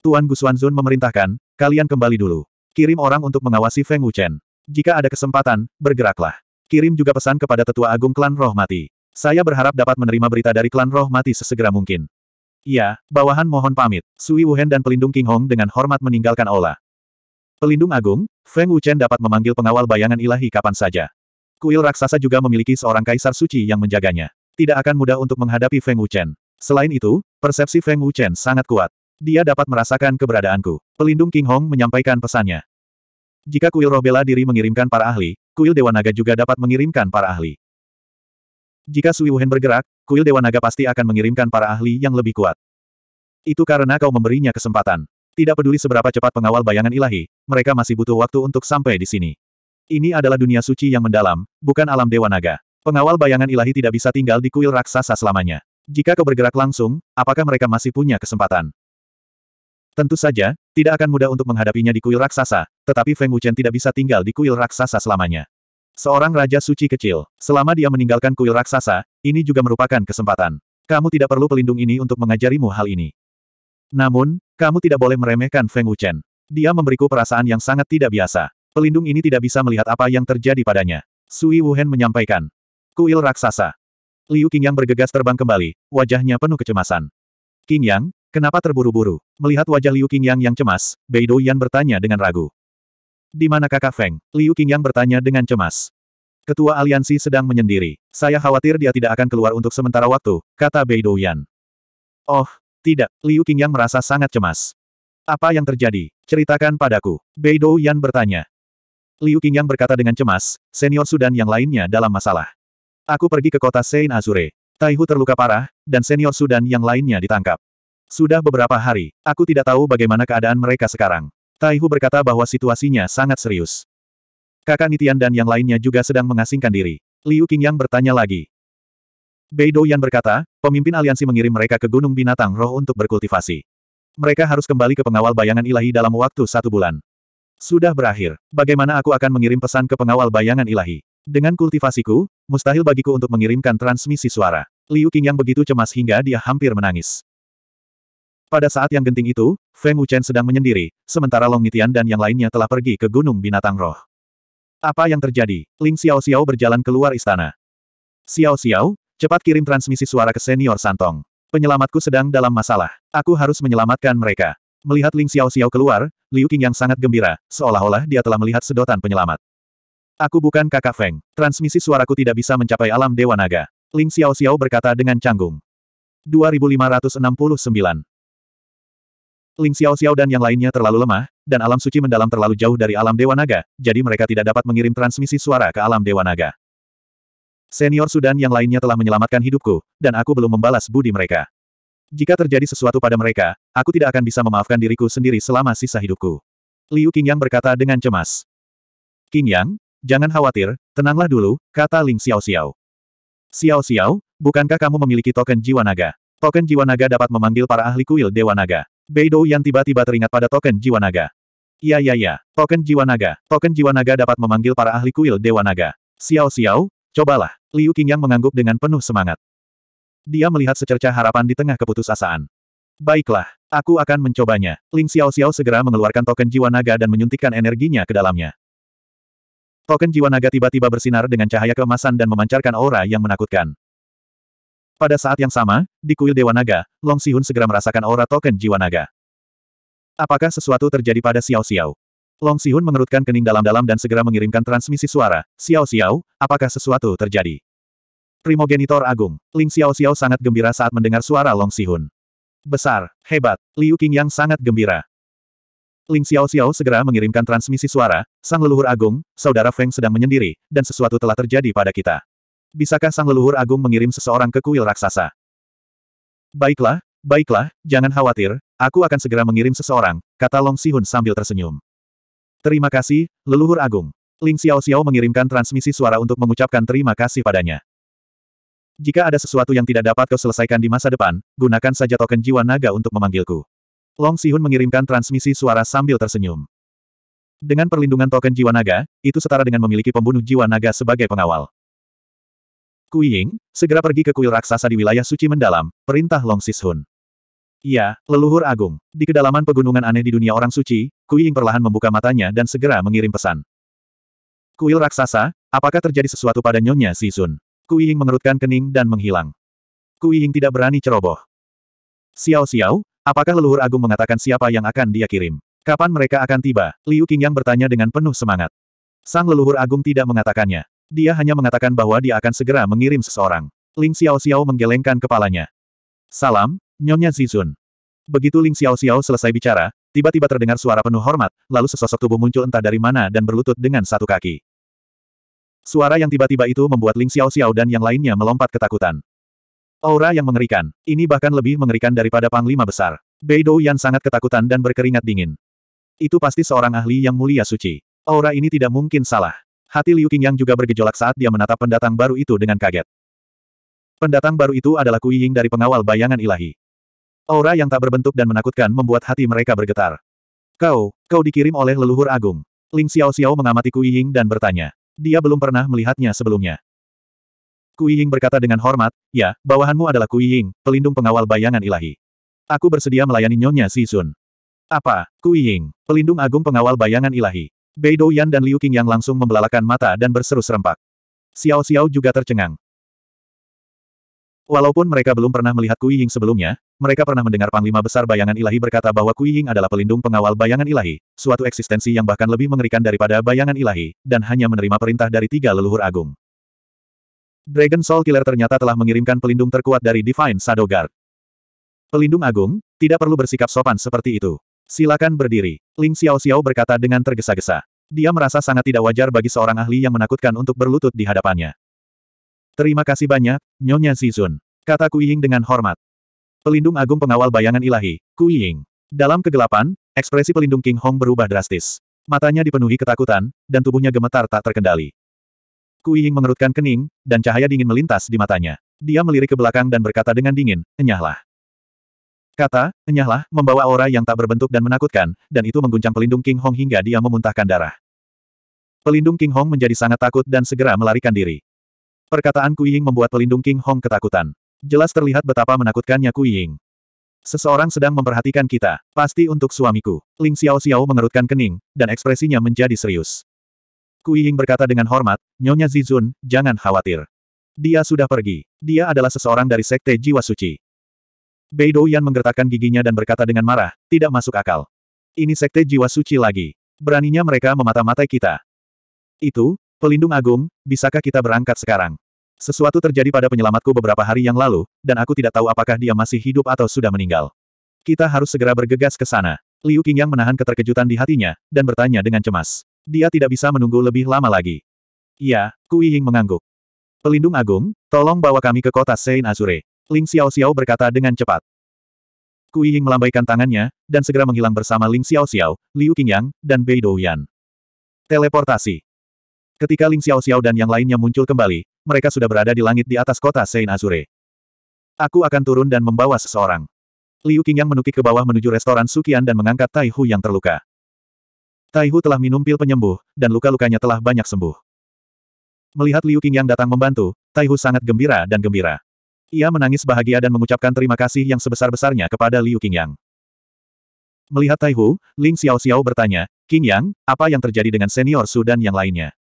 Tuan Zun memerintahkan, kalian kembali dulu. Kirim orang untuk mengawasi Feng Wuchen. Jika ada kesempatan, bergeraklah. Kirim juga pesan kepada Tetua Agung Klan Roh Mati. Saya berharap dapat menerima berita dari Klan Roh Mati sesegera mungkin. Iya, bawahan mohon pamit. Sui Wuhen dan pelindung King Hong dengan hormat meninggalkan aula. Pelindung Agung, Feng Wuchen dapat memanggil pengawal bayangan ilahi kapan saja. Kuil raksasa juga memiliki seorang kaisar suci yang menjaganya. Tidak akan mudah untuk menghadapi Feng Wuchen. Selain itu, persepsi Feng Wuchen sangat kuat. Dia dapat merasakan keberadaanku. Pelindung King Hong menyampaikan pesannya. Jika kuil roh bela diri mengirimkan para ahli, kuil Dewa Naga juga dapat mengirimkan para ahli. Jika Sui Wuhen bergerak, kuil Dewa Naga pasti akan mengirimkan para ahli yang lebih kuat. Itu karena kau memberinya kesempatan. Tidak peduli seberapa cepat pengawal bayangan ilahi, mereka masih butuh waktu untuk sampai di sini. Ini adalah dunia suci yang mendalam, bukan alam Dewa Naga. Pengawal bayangan ilahi tidak bisa tinggal di kuil raksasa selamanya. Jika kau bergerak langsung, apakah mereka masih punya kesempatan? Tentu saja, tidak akan mudah untuk menghadapinya di kuil raksasa, tetapi Feng Wuchen tidak bisa tinggal di kuil raksasa selamanya. Seorang raja suci kecil, selama dia meninggalkan kuil raksasa, ini juga merupakan kesempatan. Kamu tidak perlu pelindung ini untuk mengajarimu hal ini. Namun, kamu tidak boleh meremehkan Feng Wuchen. Dia memberiku perasaan yang sangat tidak biasa. Pelindung ini tidak bisa melihat apa yang terjadi padanya. Sui Wuhen menyampaikan. Kuil raksasa. Liu Qingyang bergegas terbang kembali, wajahnya penuh kecemasan. Qingyang, Kenapa terburu-buru? Melihat wajah Liu Qingyang yang cemas, Bei Yan bertanya dengan ragu. Di mana kakak Feng? Liu Qingyang bertanya dengan cemas. Ketua aliansi sedang menyendiri. Saya khawatir dia tidak akan keluar untuk sementara waktu, kata Bei Yan. Oh, tidak, Liu Qingyang merasa sangat cemas. Apa yang terjadi? Ceritakan padaku. Bei Yan bertanya. Liu Qingyang berkata dengan cemas, senior Sudan yang lainnya dalam masalah. Aku pergi ke kota Sein Azure. Taihu terluka parah, dan senior Sudan yang lainnya ditangkap. Sudah beberapa hari, aku tidak tahu bagaimana keadaan mereka sekarang. Taihu berkata bahwa situasinya sangat serius. Kakak Nitian dan yang lainnya juga sedang mengasingkan diri. Liu Qingyang bertanya lagi. Bei Yan berkata, pemimpin aliansi mengirim mereka ke Gunung Binatang Roh untuk berkultivasi. Mereka harus kembali ke pengawal bayangan ilahi dalam waktu satu bulan. Sudah berakhir. Bagaimana aku akan mengirim pesan ke pengawal bayangan ilahi? Dengan kultivasiku, mustahil bagiku untuk mengirimkan transmisi suara. Liu Qingyang begitu cemas hingga dia hampir menangis. Pada saat yang genting itu, Feng Wuchen sedang menyendiri, sementara Long Nitian dan yang lainnya telah pergi ke Gunung Binatang Roh. Apa yang terjadi? Ling Xiao Xiao berjalan keluar istana. Xiao Xiao, cepat kirim transmisi suara ke senior Santong. Penyelamatku sedang dalam masalah. Aku harus menyelamatkan mereka. Melihat Ling Xiao Xiao keluar, Liu Qing yang sangat gembira, seolah-olah dia telah melihat sedotan penyelamat. Aku bukan kakak Feng. Transmisi suaraku tidak bisa mencapai alam Dewa Naga. Ling Xiao Xiao berkata dengan canggung. 2569. Ling Xiao Xiao dan yang lainnya terlalu lemah, dan alam suci mendalam terlalu jauh dari alam Dewa Naga, jadi mereka tidak dapat mengirim transmisi suara ke alam Dewa Naga. Senior Sudan yang lainnya telah menyelamatkan hidupku, dan aku belum membalas budi mereka. Jika terjadi sesuatu pada mereka, aku tidak akan bisa memaafkan diriku sendiri selama sisa hidupku. Liu Qingyang berkata dengan cemas. Qingyang, jangan khawatir, tenanglah dulu, kata Ling Xiao Xiao. Xiao Xiao, bukankah kamu memiliki token jiwa naga? Token jiwa naga dapat memanggil para ahli kuil Dewa Naga. Beidou yang tiba-tiba teringat pada token jiwa naga. Iya iya iya, token jiwa naga. Token jiwa naga dapat memanggil para ahli kuil Dewa Naga. Xiao Xiao, cobalah. Liu Qingyang mengangguk dengan penuh semangat. Dia melihat secerca harapan di tengah keputusasaan. Baiklah, aku akan mencobanya. Ling Xiao Xiao segera mengeluarkan token jiwa naga dan menyuntikkan energinya ke dalamnya. Token jiwa naga tiba-tiba bersinar dengan cahaya keemasan dan memancarkan aura yang menakutkan. Pada saat yang sama, di kuil Dewa Naga, Long Sihun segera merasakan aura token jiwa naga. Apakah sesuatu terjadi pada Xiao Xiao? Long Sihun mengerutkan kening dalam-dalam dan segera mengirimkan transmisi suara, Xiao Xiao, apakah sesuatu terjadi? Primogenitor Agung, Ling Xiao Xiao sangat gembira saat mendengar suara Long Sihun. Besar, hebat, Liu King yang sangat gembira. Ling Xiao Xiao segera mengirimkan transmisi suara, Sang Leluhur Agung, Saudara Feng sedang menyendiri, dan sesuatu telah terjadi pada kita. Bisakah sang leluhur agung mengirim seseorang ke kuil raksasa? Baiklah, baiklah, jangan khawatir, aku akan segera mengirim seseorang, kata Long Sihun sambil tersenyum. Terima kasih, leluhur agung. Ling Xiao Xiao mengirimkan transmisi suara untuk mengucapkan terima kasih padanya. Jika ada sesuatu yang tidak dapat kau selesaikan di masa depan, gunakan saja token jiwa naga untuk memanggilku. Long Sihun mengirimkan transmisi suara sambil tersenyum. Dengan perlindungan token jiwa naga, itu setara dengan memiliki pembunuh jiwa naga sebagai pengawal. Kui Ying, segera pergi ke kuil raksasa di wilayah suci mendalam, perintah Long Sishun. Ya, leluhur agung. Di kedalaman pegunungan aneh di dunia orang suci, Kui Ying perlahan membuka matanya dan segera mengirim pesan. Kuil raksasa, apakah terjadi sesuatu pada nyonya Sishun? Kui Ying mengerutkan kening dan menghilang. Kui Ying tidak berani ceroboh. Xiao Xiao, apakah leluhur agung mengatakan siapa yang akan dia kirim? Kapan mereka akan tiba? Liu Qingyang bertanya dengan penuh semangat. Sang leluhur agung tidak mengatakannya. Dia hanya mengatakan bahwa dia akan segera mengirim seseorang. Ling Xiao Xiao menggelengkan kepalanya. Salam, Nyonya Zizun. Begitu Ling Xiao Xiao selesai bicara, tiba-tiba terdengar suara penuh hormat, lalu sesosok tubuh muncul entah dari mana dan berlutut dengan satu kaki. Suara yang tiba-tiba itu membuat Ling Xiao Xiao dan yang lainnya melompat ketakutan. Aura yang mengerikan. Ini bahkan lebih mengerikan daripada Panglima Besar. Beidou Yan sangat ketakutan dan berkeringat dingin. Itu pasti seorang ahli yang mulia suci. Aura ini tidak mungkin salah. Hati Liu Qingyang juga bergejolak saat dia menatap pendatang baru itu dengan kaget. Pendatang baru itu adalah Kui Ying dari pengawal bayangan ilahi. Aura yang tak berbentuk dan menakutkan membuat hati mereka bergetar. Kau, kau dikirim oleh leluhur agung. Ling Xiao Xiao mengamati Kui Ying dan bertanya. Dia belum pernah melihatnya sebelumnya. Kui Ying berkata dengan hormat, ya, bawahanmu adalah Kui Ying, pelindung pengawal bayangan ilahi. Aku bersedia melayani Nyonya Si Sun. Apa, Kui Ying, pelindung agung pengawal bayangan ilahi. Bei Douyan dan Liu yang langsung membelalakan mata dan berseru serempak. Xiao Xiao juga tercengang. Walaupun mereka belum pernah melihat Kui Ying sebelumnya, mereka pernah mendengar Panglima Besar Bayangan Ilahi berkata bahwa Kui Ying adalah pelindung pengawal bayangan ilahi, suatu eksistensi yang bahkan lebih mengerikan daripada bayangan ilahi, dan hanya menerima perintah dari tiga leluhur agung. Dragon Soul Killer ternyata telah mengirimkan pelindung terkuat dari Divine Shadow Guard. Pelindung agung, tidak perlu bersikap sopan seperti itu. Silakan berdiri, Ling Xiao Xiao berkata dengan tergesa-gesa. Dia merasa sangat tidak wajar bagi seorang ahli yang menakutkan untuk berlutut di hadapannya. Terima kasih banyak, Nyonya Zizun. Kata Kuiying dengan hormat. Pelindung agung pengawal bayangan ilahi, Kuiying. Dalam kegelapan, ekspresi pelindung King Hong berubah drastis. Matanya dipenuhi ketakutan, dan tubuhnya gemetar tak terkendali. Kuiying mengerutkan kening, dan cahaya dingin melintas di matanya. Dia melirik ke belakang dan berkata dengan dingin, enyahlah. Kata, enyahlah, membawa aura yang tak berbentuk dan menakutkan, dan itu mengguncang pelindung King Hong hingga dia memuntahkan darah. Pelindung King Hong menjadi sangat takut dan segera melarikan diri. Perkataan Kui Ying membuat pelindung King Hong ketakutan. Jelas terlihat betapa menakutkannya Kui Ying. Seseorang sedang memperhatikan kita, pasti untuk suamiku. Ling Xiao Xiao mengerutkan kening, dan ekspresinya menjadi serius. Kui Ying berkata dengan hormat, Nyonya Zizun, jangan khawatir. Dia sudah pergi. Dia adalah seseorang dari Sekte Jiwa Suci. Beidou Yan menggertakkan giginya dan berkata dengan marah, tidak masuk akal. Ini sekte jiwa suci lagi. Beraninya mereka memata-matai kita. Itu, pelindung agung, bisakah kita berangkat sekarang? Sesuatu terjadi pada penyelamatku beberapa hari yang lalu, dan aku tidak tahu apakah dia masih hidup atau sudah meninggal. Kita harus segera bergegas ke sana. Liu Qingyang menahan keterkejutan di hatinya, dan bertanya dengan cemas. Dia tidak bisa menunggu lebih lama lagi. "Ya," Kui Ying mengangguk. Pelindung Agung, tolong bawa kami ke kota Sein Azure. Ling Xiao Xiao berkata dengan cepat. Kui Ying melambaikan tangannya, dan segera menghilang bersama Ling Xiao Xiao, Liu Qingyang, dan Bei Douyan. Teleportasi Ketika Ling Xiao Xiao dan yang lainnya muncul kembali, mereka sudah berada di langit di atas kota Sein Azure. Aku akan turun dan membawa seseorang. Liu Qingyang menukik ke bawah menuju restoran Sukian dan mengangkat Tai Hu yang terluka. Tai Hu telah minum pil penyembuh, dan luka-lukanya telah banyak sembuh. Melihat Liu Qingyang datang membantu, Tai Hu sangat gembira dan gembira. Ia menangis bahagia dan mengucapkan terima kasih yang sebesar-besarnya kepada Liu Qingyang. Melihat Taihu, Ling Xiao Xiao bertanya, Qingyang, apa yang terjadi dengan senior Su dan yang lainnya?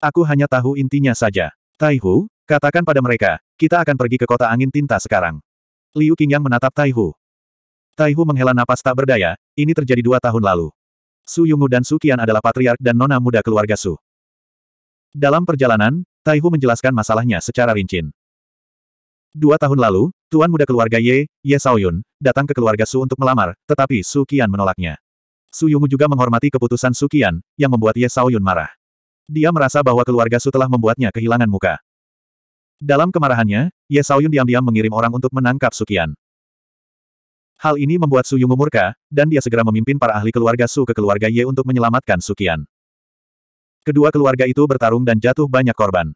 Aku hanya tahu intinya saja. Taihu, katakan pada mereka, kita akan pergi ke kota angin tinta sekarang. Liu Qingyang menatap Taihu. Taihu menghela napas tak berdaya, ini terjadi dua tahun lalu. Su Yungu dan Su Qian adalah patriark dan nona muda keluarga Su. Dalam perjalanan, Taihu menjelaskan masalahnya secara rincin. Dua tahun lalu, tuan muda keluarga Ye, Ye Saoyun, datang ke keluarga Su untuk melamar, tetapi Su Qian menolaknya. Su Yungu juga menghormati keputusan Su Qian, yang membuat Ye Saoyun marah. Dia merasa bahwa keluarga Su telah membuatnya kehilangan muka. Dalam kemarahannya, Ye Saoyun diam-diam mengirim orang untuk menangkap Su Qian. Hal ini membuat Su Yungu murka, dan dia segera memimpin para ahli keluarga Su ke keluarga Ye untuk menyelamatkan Su Qian. Kedua keluarga itu bertarung dan jatuh banyak korban.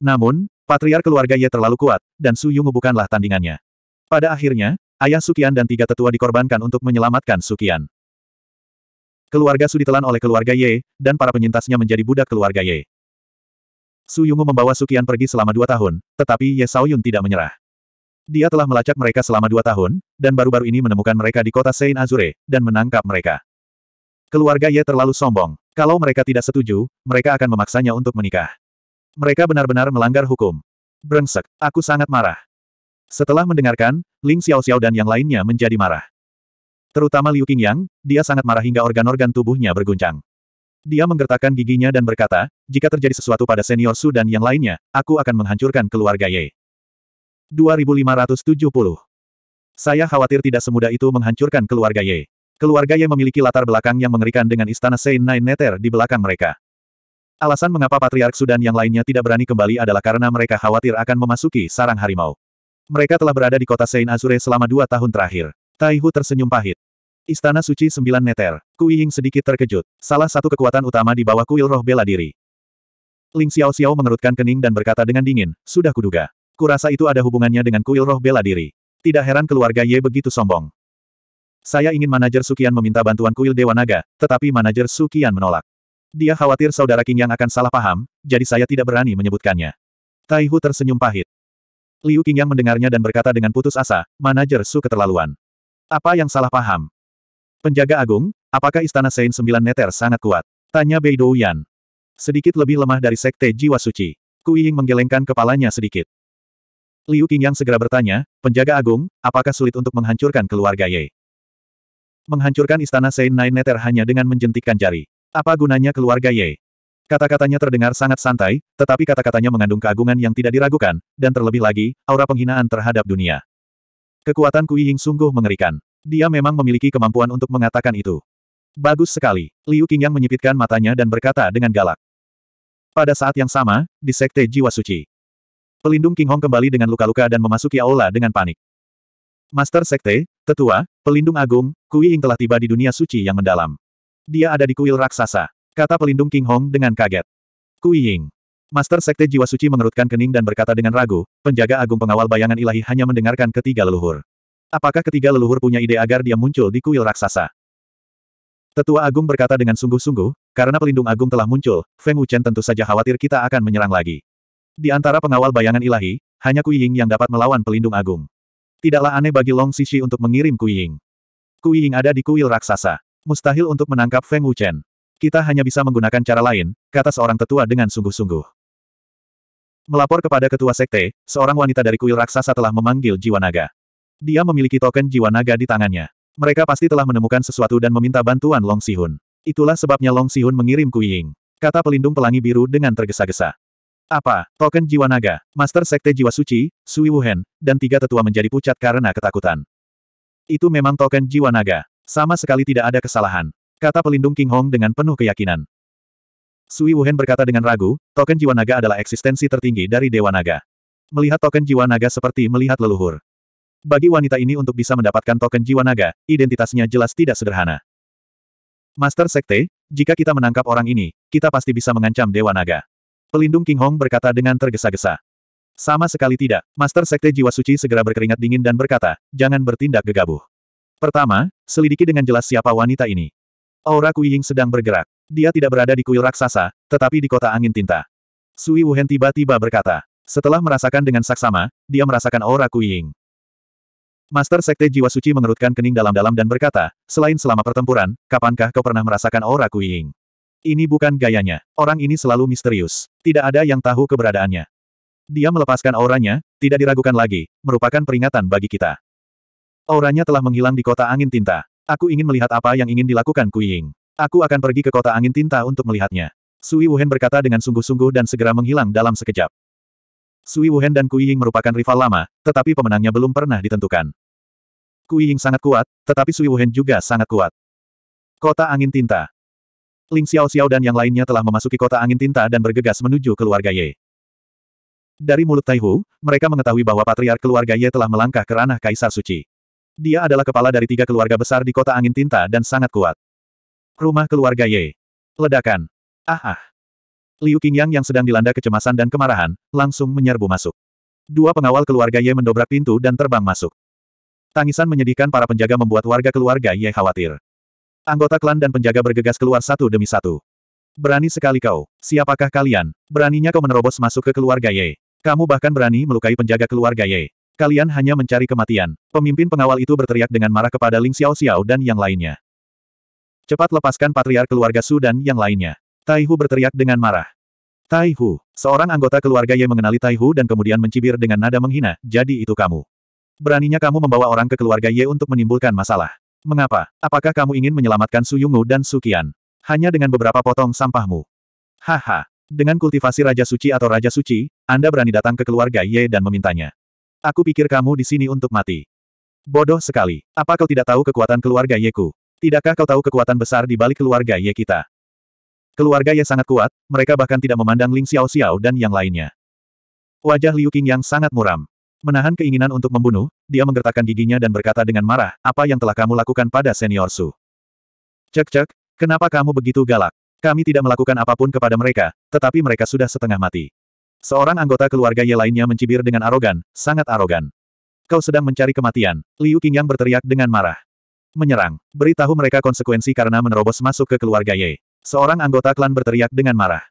Namun, Patriar keluarga Ye terlalu kuat, dan Su Yungu bukanlah tandingannya. Pada akhirnya, ayah Sukian dan tiga tetua dikorbankan untuk menyelamatkan Sukian. Keluarga Su ditelan oleh keluarga Ye, dan para penyintasnya menjadi budak keluarga Ye. Su Yungu membawa Sukian pergi selama dua tahun, tetapi Ye Saoyun tidak menyerah. Dia telah melacak mereka selama dua tahun, dan baru-baru ini menemukan mereka di kota Sein Azure, dan menangkap mereka. Keluarga Ye terlalu sombong. Kalau mereka tidak setuju, mereka akan memaksanya untuk menikah. Mereka benar-benar melanggar hukum. Brengsek, aku sangat marah. Setelah mendengarkan, Ling Xiao Xiao dan yang lainnya menjadi marah. Terutama Liu Qingyang, dia sangat marah hingga organ-organ tubuhnya berguncang. Dia menggertakkan giginya dan berkata, jika terjadi sesuatu pada senior Su dan yang lainnya, aku akan menghancurkan keluarga Ye. 2570. Saya khawatir tidak semudah itu menghancurkan keluarga Ye. Keluarga Ye memiliki latar belakang yang mengerikan dengan istana Saint Nine Nether di belakang mereka. Alasan mengapa Patriark Sudan yang lainnya tidak berani kembali adalah karena mereka khawatir akan memasuki sarang harimau. Mereka telah berada di kota Saint Azure selama dua tahun terakhir. Taihu tersenyum pahit. Istana Suci Sembilan Neter. Kui Ying sedikit terkejut. Salah satu kekuatan utama di bawah kuil roh bela diri. Ling Xiao Xiao mengerutkan kening dan berkata dengan dingin, sudah kuduga. Kurasa itu ada hubungannya dengan kuil roh bela diri. Tidak heran keluarga Ye begitu sombong. Saya ingin manajer Sukian meminta bantuan kuil Dewa Naga, tetapi manajer Sukian menolak. Dia khawatir saudara King yang akan salah paham, jadi saya tidak berani menyebutkannya. Taihu tersenyum pahit. Liu King Yang mendengarnya dan berkata dengan putus asa, manajer Su keterlaluan. Apa yang salah paham? Penjaga agung, apakah istana Sein Sembilan Neter sangat kuat? Tanya Bei Douyan. Sedikit lebih lemah dari sekte jiwa suci. Ying menggelengkan kepalanya sedikit. Liu King Yang segera bertanya, penjaga agung, apakah sulit untuk menghancurkan keluarga Ye? Menghancurkan istana Sein Nine Neter hanya dengan menjentikkan jari. Apa gunanya keluarga Ye? Kata-katanya terdengar sangat santai, tetapi kata-katanya mengandung keagungan yang tidak diragukan, dan terlebih lagi, aura penghinaan terhadap dunia. Kekuatan Kui Ying sungguh mengerikan. Dia memang memiliki kemampuan untuk mengatakan itu. Bagus sekali. Liu yang menyipitkan matanya dan berkata dengan galak. Pada saat yang sama, di Sekte Jiwa Suci. Pelindung King Hong kembali dengan luka-luka dan memasuki aula dengan panik. Master Sekte, Tetua, Pelindung Agung, Kui Ying telah tiba di dunia suci yang mendalam. Dia ada di kuil raksasa. Kata pelindung King Hong dengan kaget. Kui Ying. Master Sekte Jiwa Suci mengerutkan kening dan berkata dengan ragu, penjaga agung pengawal bayangan ilahi hanya mendengarkan ketiga leluhur. Apakah ketiga leluhur punya ide agar dia muncul di kuil raksasa? Tetua Agung berkata dengan sungguh-sungguh, karena pelindung Agung telah muncul, Feng Wuchen tentu saja khawatir kita akan menyerang lagi. Di antara pengawal bayangan ilahi, hanya Kui Ying yang dapat melawan pelindung Agung. Tidaklah aneh bagi Long Sixi untuk mengirim Kui Ying. Kui Ying ada di kuil raksasa. Mustahil untuk menangkap Feng Wuchen. Kita hanya bisa menggunakan cara lain, kata seorang tetua dengan sungguh-sungguh. Melapor kepada ketua sekte, seorang wanita dari kuil raksasa telah memanggil jiwa naga. Dia memiliki token jiwa naga di tangannya. Mereka pasti telah menemukan sesuatu dan meminta bantuan Long Sihun. Itulah sebabnya Long Sihun mengirim Kui Ying. Kata pelindung pelangi biru dengan tergesa-gesa. Apa, token jiwa naga, master sekte jiwa suci, Sui Wuhen, dan tiga tetua menjadi pucat karena ketakutan. Itu memang token jiwa naga. Sama sekali tidak ada kesalahan. Kata pelindung King Hong dengan penuh keyakinan. Sui Wuhen berkata dengan ragu, token jiwa naga adalah eksistensi tertinggi dari Dewa Naga. Melihat token jiwa naga seperti melihat leluhur. Bagi wanita ini untuk bisa mendapatkan token jiwa naga, identitasnya jelas tidak sederhana. Master Sekte, jika kita menangkap orang ini, kita pasti bisa mengancam Dewa Naga. Pelindung King Hong berkata dengan tergesa-gesa. Sama sekali tidak, Master Sekte Jiwa Suci segera berkeringat dingin dan berkata, jangan bertindak gegabah. Pertama, selidiki dengan jelas siapa wanita ini. Aura Kuiying sedang bergerak. Dia tidak berada di kuil raksasa, tetapi di kota angin tinta. Sui Wuhen tiba-tiba berkata. Setelah merasakan dengan saksama, dia merasakan aura Kuiying. Master Sekte Jiwa Suci mengerutkan kening dalam-dalam dan berkata, selain selama pertempuran, kapankah kau pernah merasakan aura Kuiying? Ini bukan gayanya. Orang ini selalu misterius. Tidak ada yang tahu keberadaannya. Dia melepaskan auranya, tidak diragukan lagi, merupakan peringatan bagi kita. Auranya telah menghilang di kota angin tinta. Aku ingin melihat apa yang ingin dilakukan Kuying. Aku akan pergi ke kota angin tinta untuk melihatnya. Sui Wuhen berkata dengan sungguh-sungguh dan segera menghilang dalam sekejap. Sui Wuhen dan Kuying merupakan rival lama, tetapi pemenangnya belum pernah ditentukan. Kuying sangat kuat, tetapi Sui Wuhen juga sangat kuat. Kota Angin Tinta Ling Xiao Xiao dan yang lainnya telah memasuki kota angin tinta dan bergegas menuju keluarga Ye. Dari mulut Taihu, mereka mengetahui bahwa patriark keluarga Ye telah melangkah ke ranah Kaisar Suci. Dia adalah kepala dari tiga keluarga besar di kota angin tinta dan sangat kuat. Rumah keluarga Ye. Ledakan. Ah ah. Liu Qingyang yang sedang dilanda kecemasan dan kemarahan, langsung menyerbu masuk. Dua pengawal keluarga Ye mendobrak pintu dan terbang masuk. Tangisan menyedihkan para penjaga membuat warga keluarga Ye khawatir. Anggota klan dan penjaga bergegas keluar satu demi satu. Berani sekali kau. Siapakah kalian? Beraninya kau menerobos masuk ke keluarga Ye. Kamu bahkan berani melukai penjaga keluarga Ye. Kalian hanya mencari kematian. Pemimpin pengawal itu berteriak dengan marah kepada Ling Xiao Xiao dan yang lainnya. Cepat lepaskan patriar keluarga Su dan yang lainnya. Taihu berteriak dengan marah. Taihu, seorang anggota keluarga Ye mengenali Taihu dan kemudian mencibir dengan nada menghina, jadi itu kamu. Beraninya kamu membawa orang ke keluarga Ye untuk menimbulkan masalah. Mengapa? Apakah kamu ingin menyelamatkan Su Yungu dan Su Qian? Hanya dengan beberapa potong sampahmu. Haha, dengan kultivasi Raja Suci atau Raja Suci, Anda berani datang ke keluarga Ye dan memintanya. Aku pikir kamu di sini untuk mati. Bodoh sekali. Apa kau tidak tahu kekuatan keluarga Yeku? Tidakkah kau tahu kekuatan besar di balik keluarga Ye kita? Keluarga Ye sangat kuat, mereka bahkan tidak memandang Ling Xiao Xiao dan yang lainnya. Wajah Liu Qing yang sangat muram. Menahan keinginan untuk membunuh, dia menggertakkan giginya dan berkata dengan marah, apa yang telah kamu lakukan pada senior Su? Cek-cek, kenapa kamu begitu galak? Kami tidak melakukan apapun kepada mereka, tetapi mereka sudah setengah mati. Seorang anggota keluarga Ye lainnya mencibir dengan arogan, sangat arogan. Kau sedang mencari kematian, Liu Qingyang berteriak dengan marah. Menyerang, beritahu mereka konsekuensi karena menerobos masuk ke keluarga Ye. Seorang anggota klan berteriak dengan marah.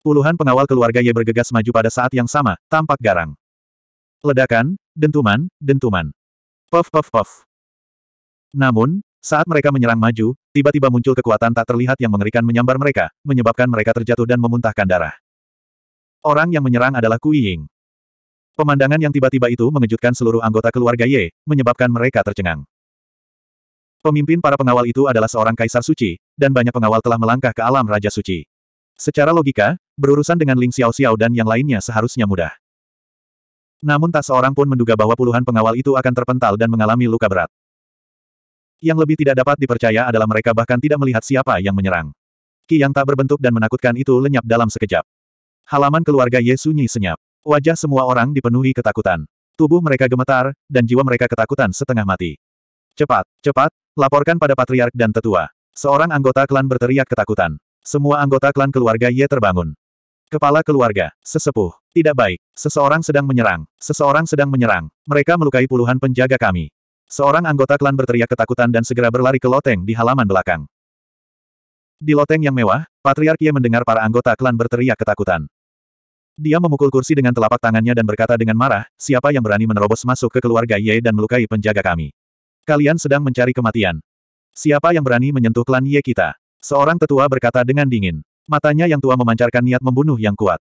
Puluhan pengawal keluarga Ye bergegas maju pada saat yang sama, tampak garang. Ledakan, dentuman, dentuman. Puff puff puff. Namun, saat mereka menyerang maju, tiba-tiba muncul kekuatan tak terlihat yang mengerikan menyambar mereka, menyebabkan mereka terjatuh dan memuntahkan darah. Orang yang menyerang adalah Kui Ying. Pemandangan yang tiba-tiba itu mengejutkan seluruh anggota keluarga Ye, menyebabkan mereka tercengang. Pemimpin para pengawal itu adalah seorang kaisar suci, dan banyak pengawal telah melangkah ke alam Raja Suci. Secara logika, berurusan dengan Ling Xiao Xiao dan yang lainnya seharusnya mudah. Namun tak seorang pun menduga bahwa puluhan pengawal itu akan terpental dan mengalami luka berat. Yang lebih tidak dapat dipercaya adalah mereka bahkan tidak melihat siapa yang menyerang. Ki yang tak berbentuk dan menakutkan itu lenyap dalam sekejap. Halaman keluarga Sunyi senyap. Wajah semua orang dipenuhi ketakutan. Tubuh mereka gemetar, dan jiwa mereka ketakutan setengah mati. Cepat, cepat, laporkan pada patriark dan tetua. Seorang anggota klan berteriak ketakutan. Semua anggota klan keluarga Ye terbangun. Kepala keluarga, sesepuh, tidak baik. Seseorang sedang menyerang. Seseorang sedang menyerang. Mereka melukai puluhan penjaga kami. Seorang anggota klan berteriak ketakutan dan segera berlari ke loteng di halaman belakang. Di loteng yang mewah, Patriark Ye mendengar para anggota klan berteriak ketakutan. Dia memukul kursi dengan telapak tangannya dan berkata dengan marah, siapa yang berani menerobos masuk ke keluarga Ye dan melukai penjaga kami? Kalian sedang mencari kematian. Siapa yang berani menyentuh klan Ye kita? Seorang tetua berkata dengan dingin. Matanya yang tua memancarkan niat membunuh yang kuat.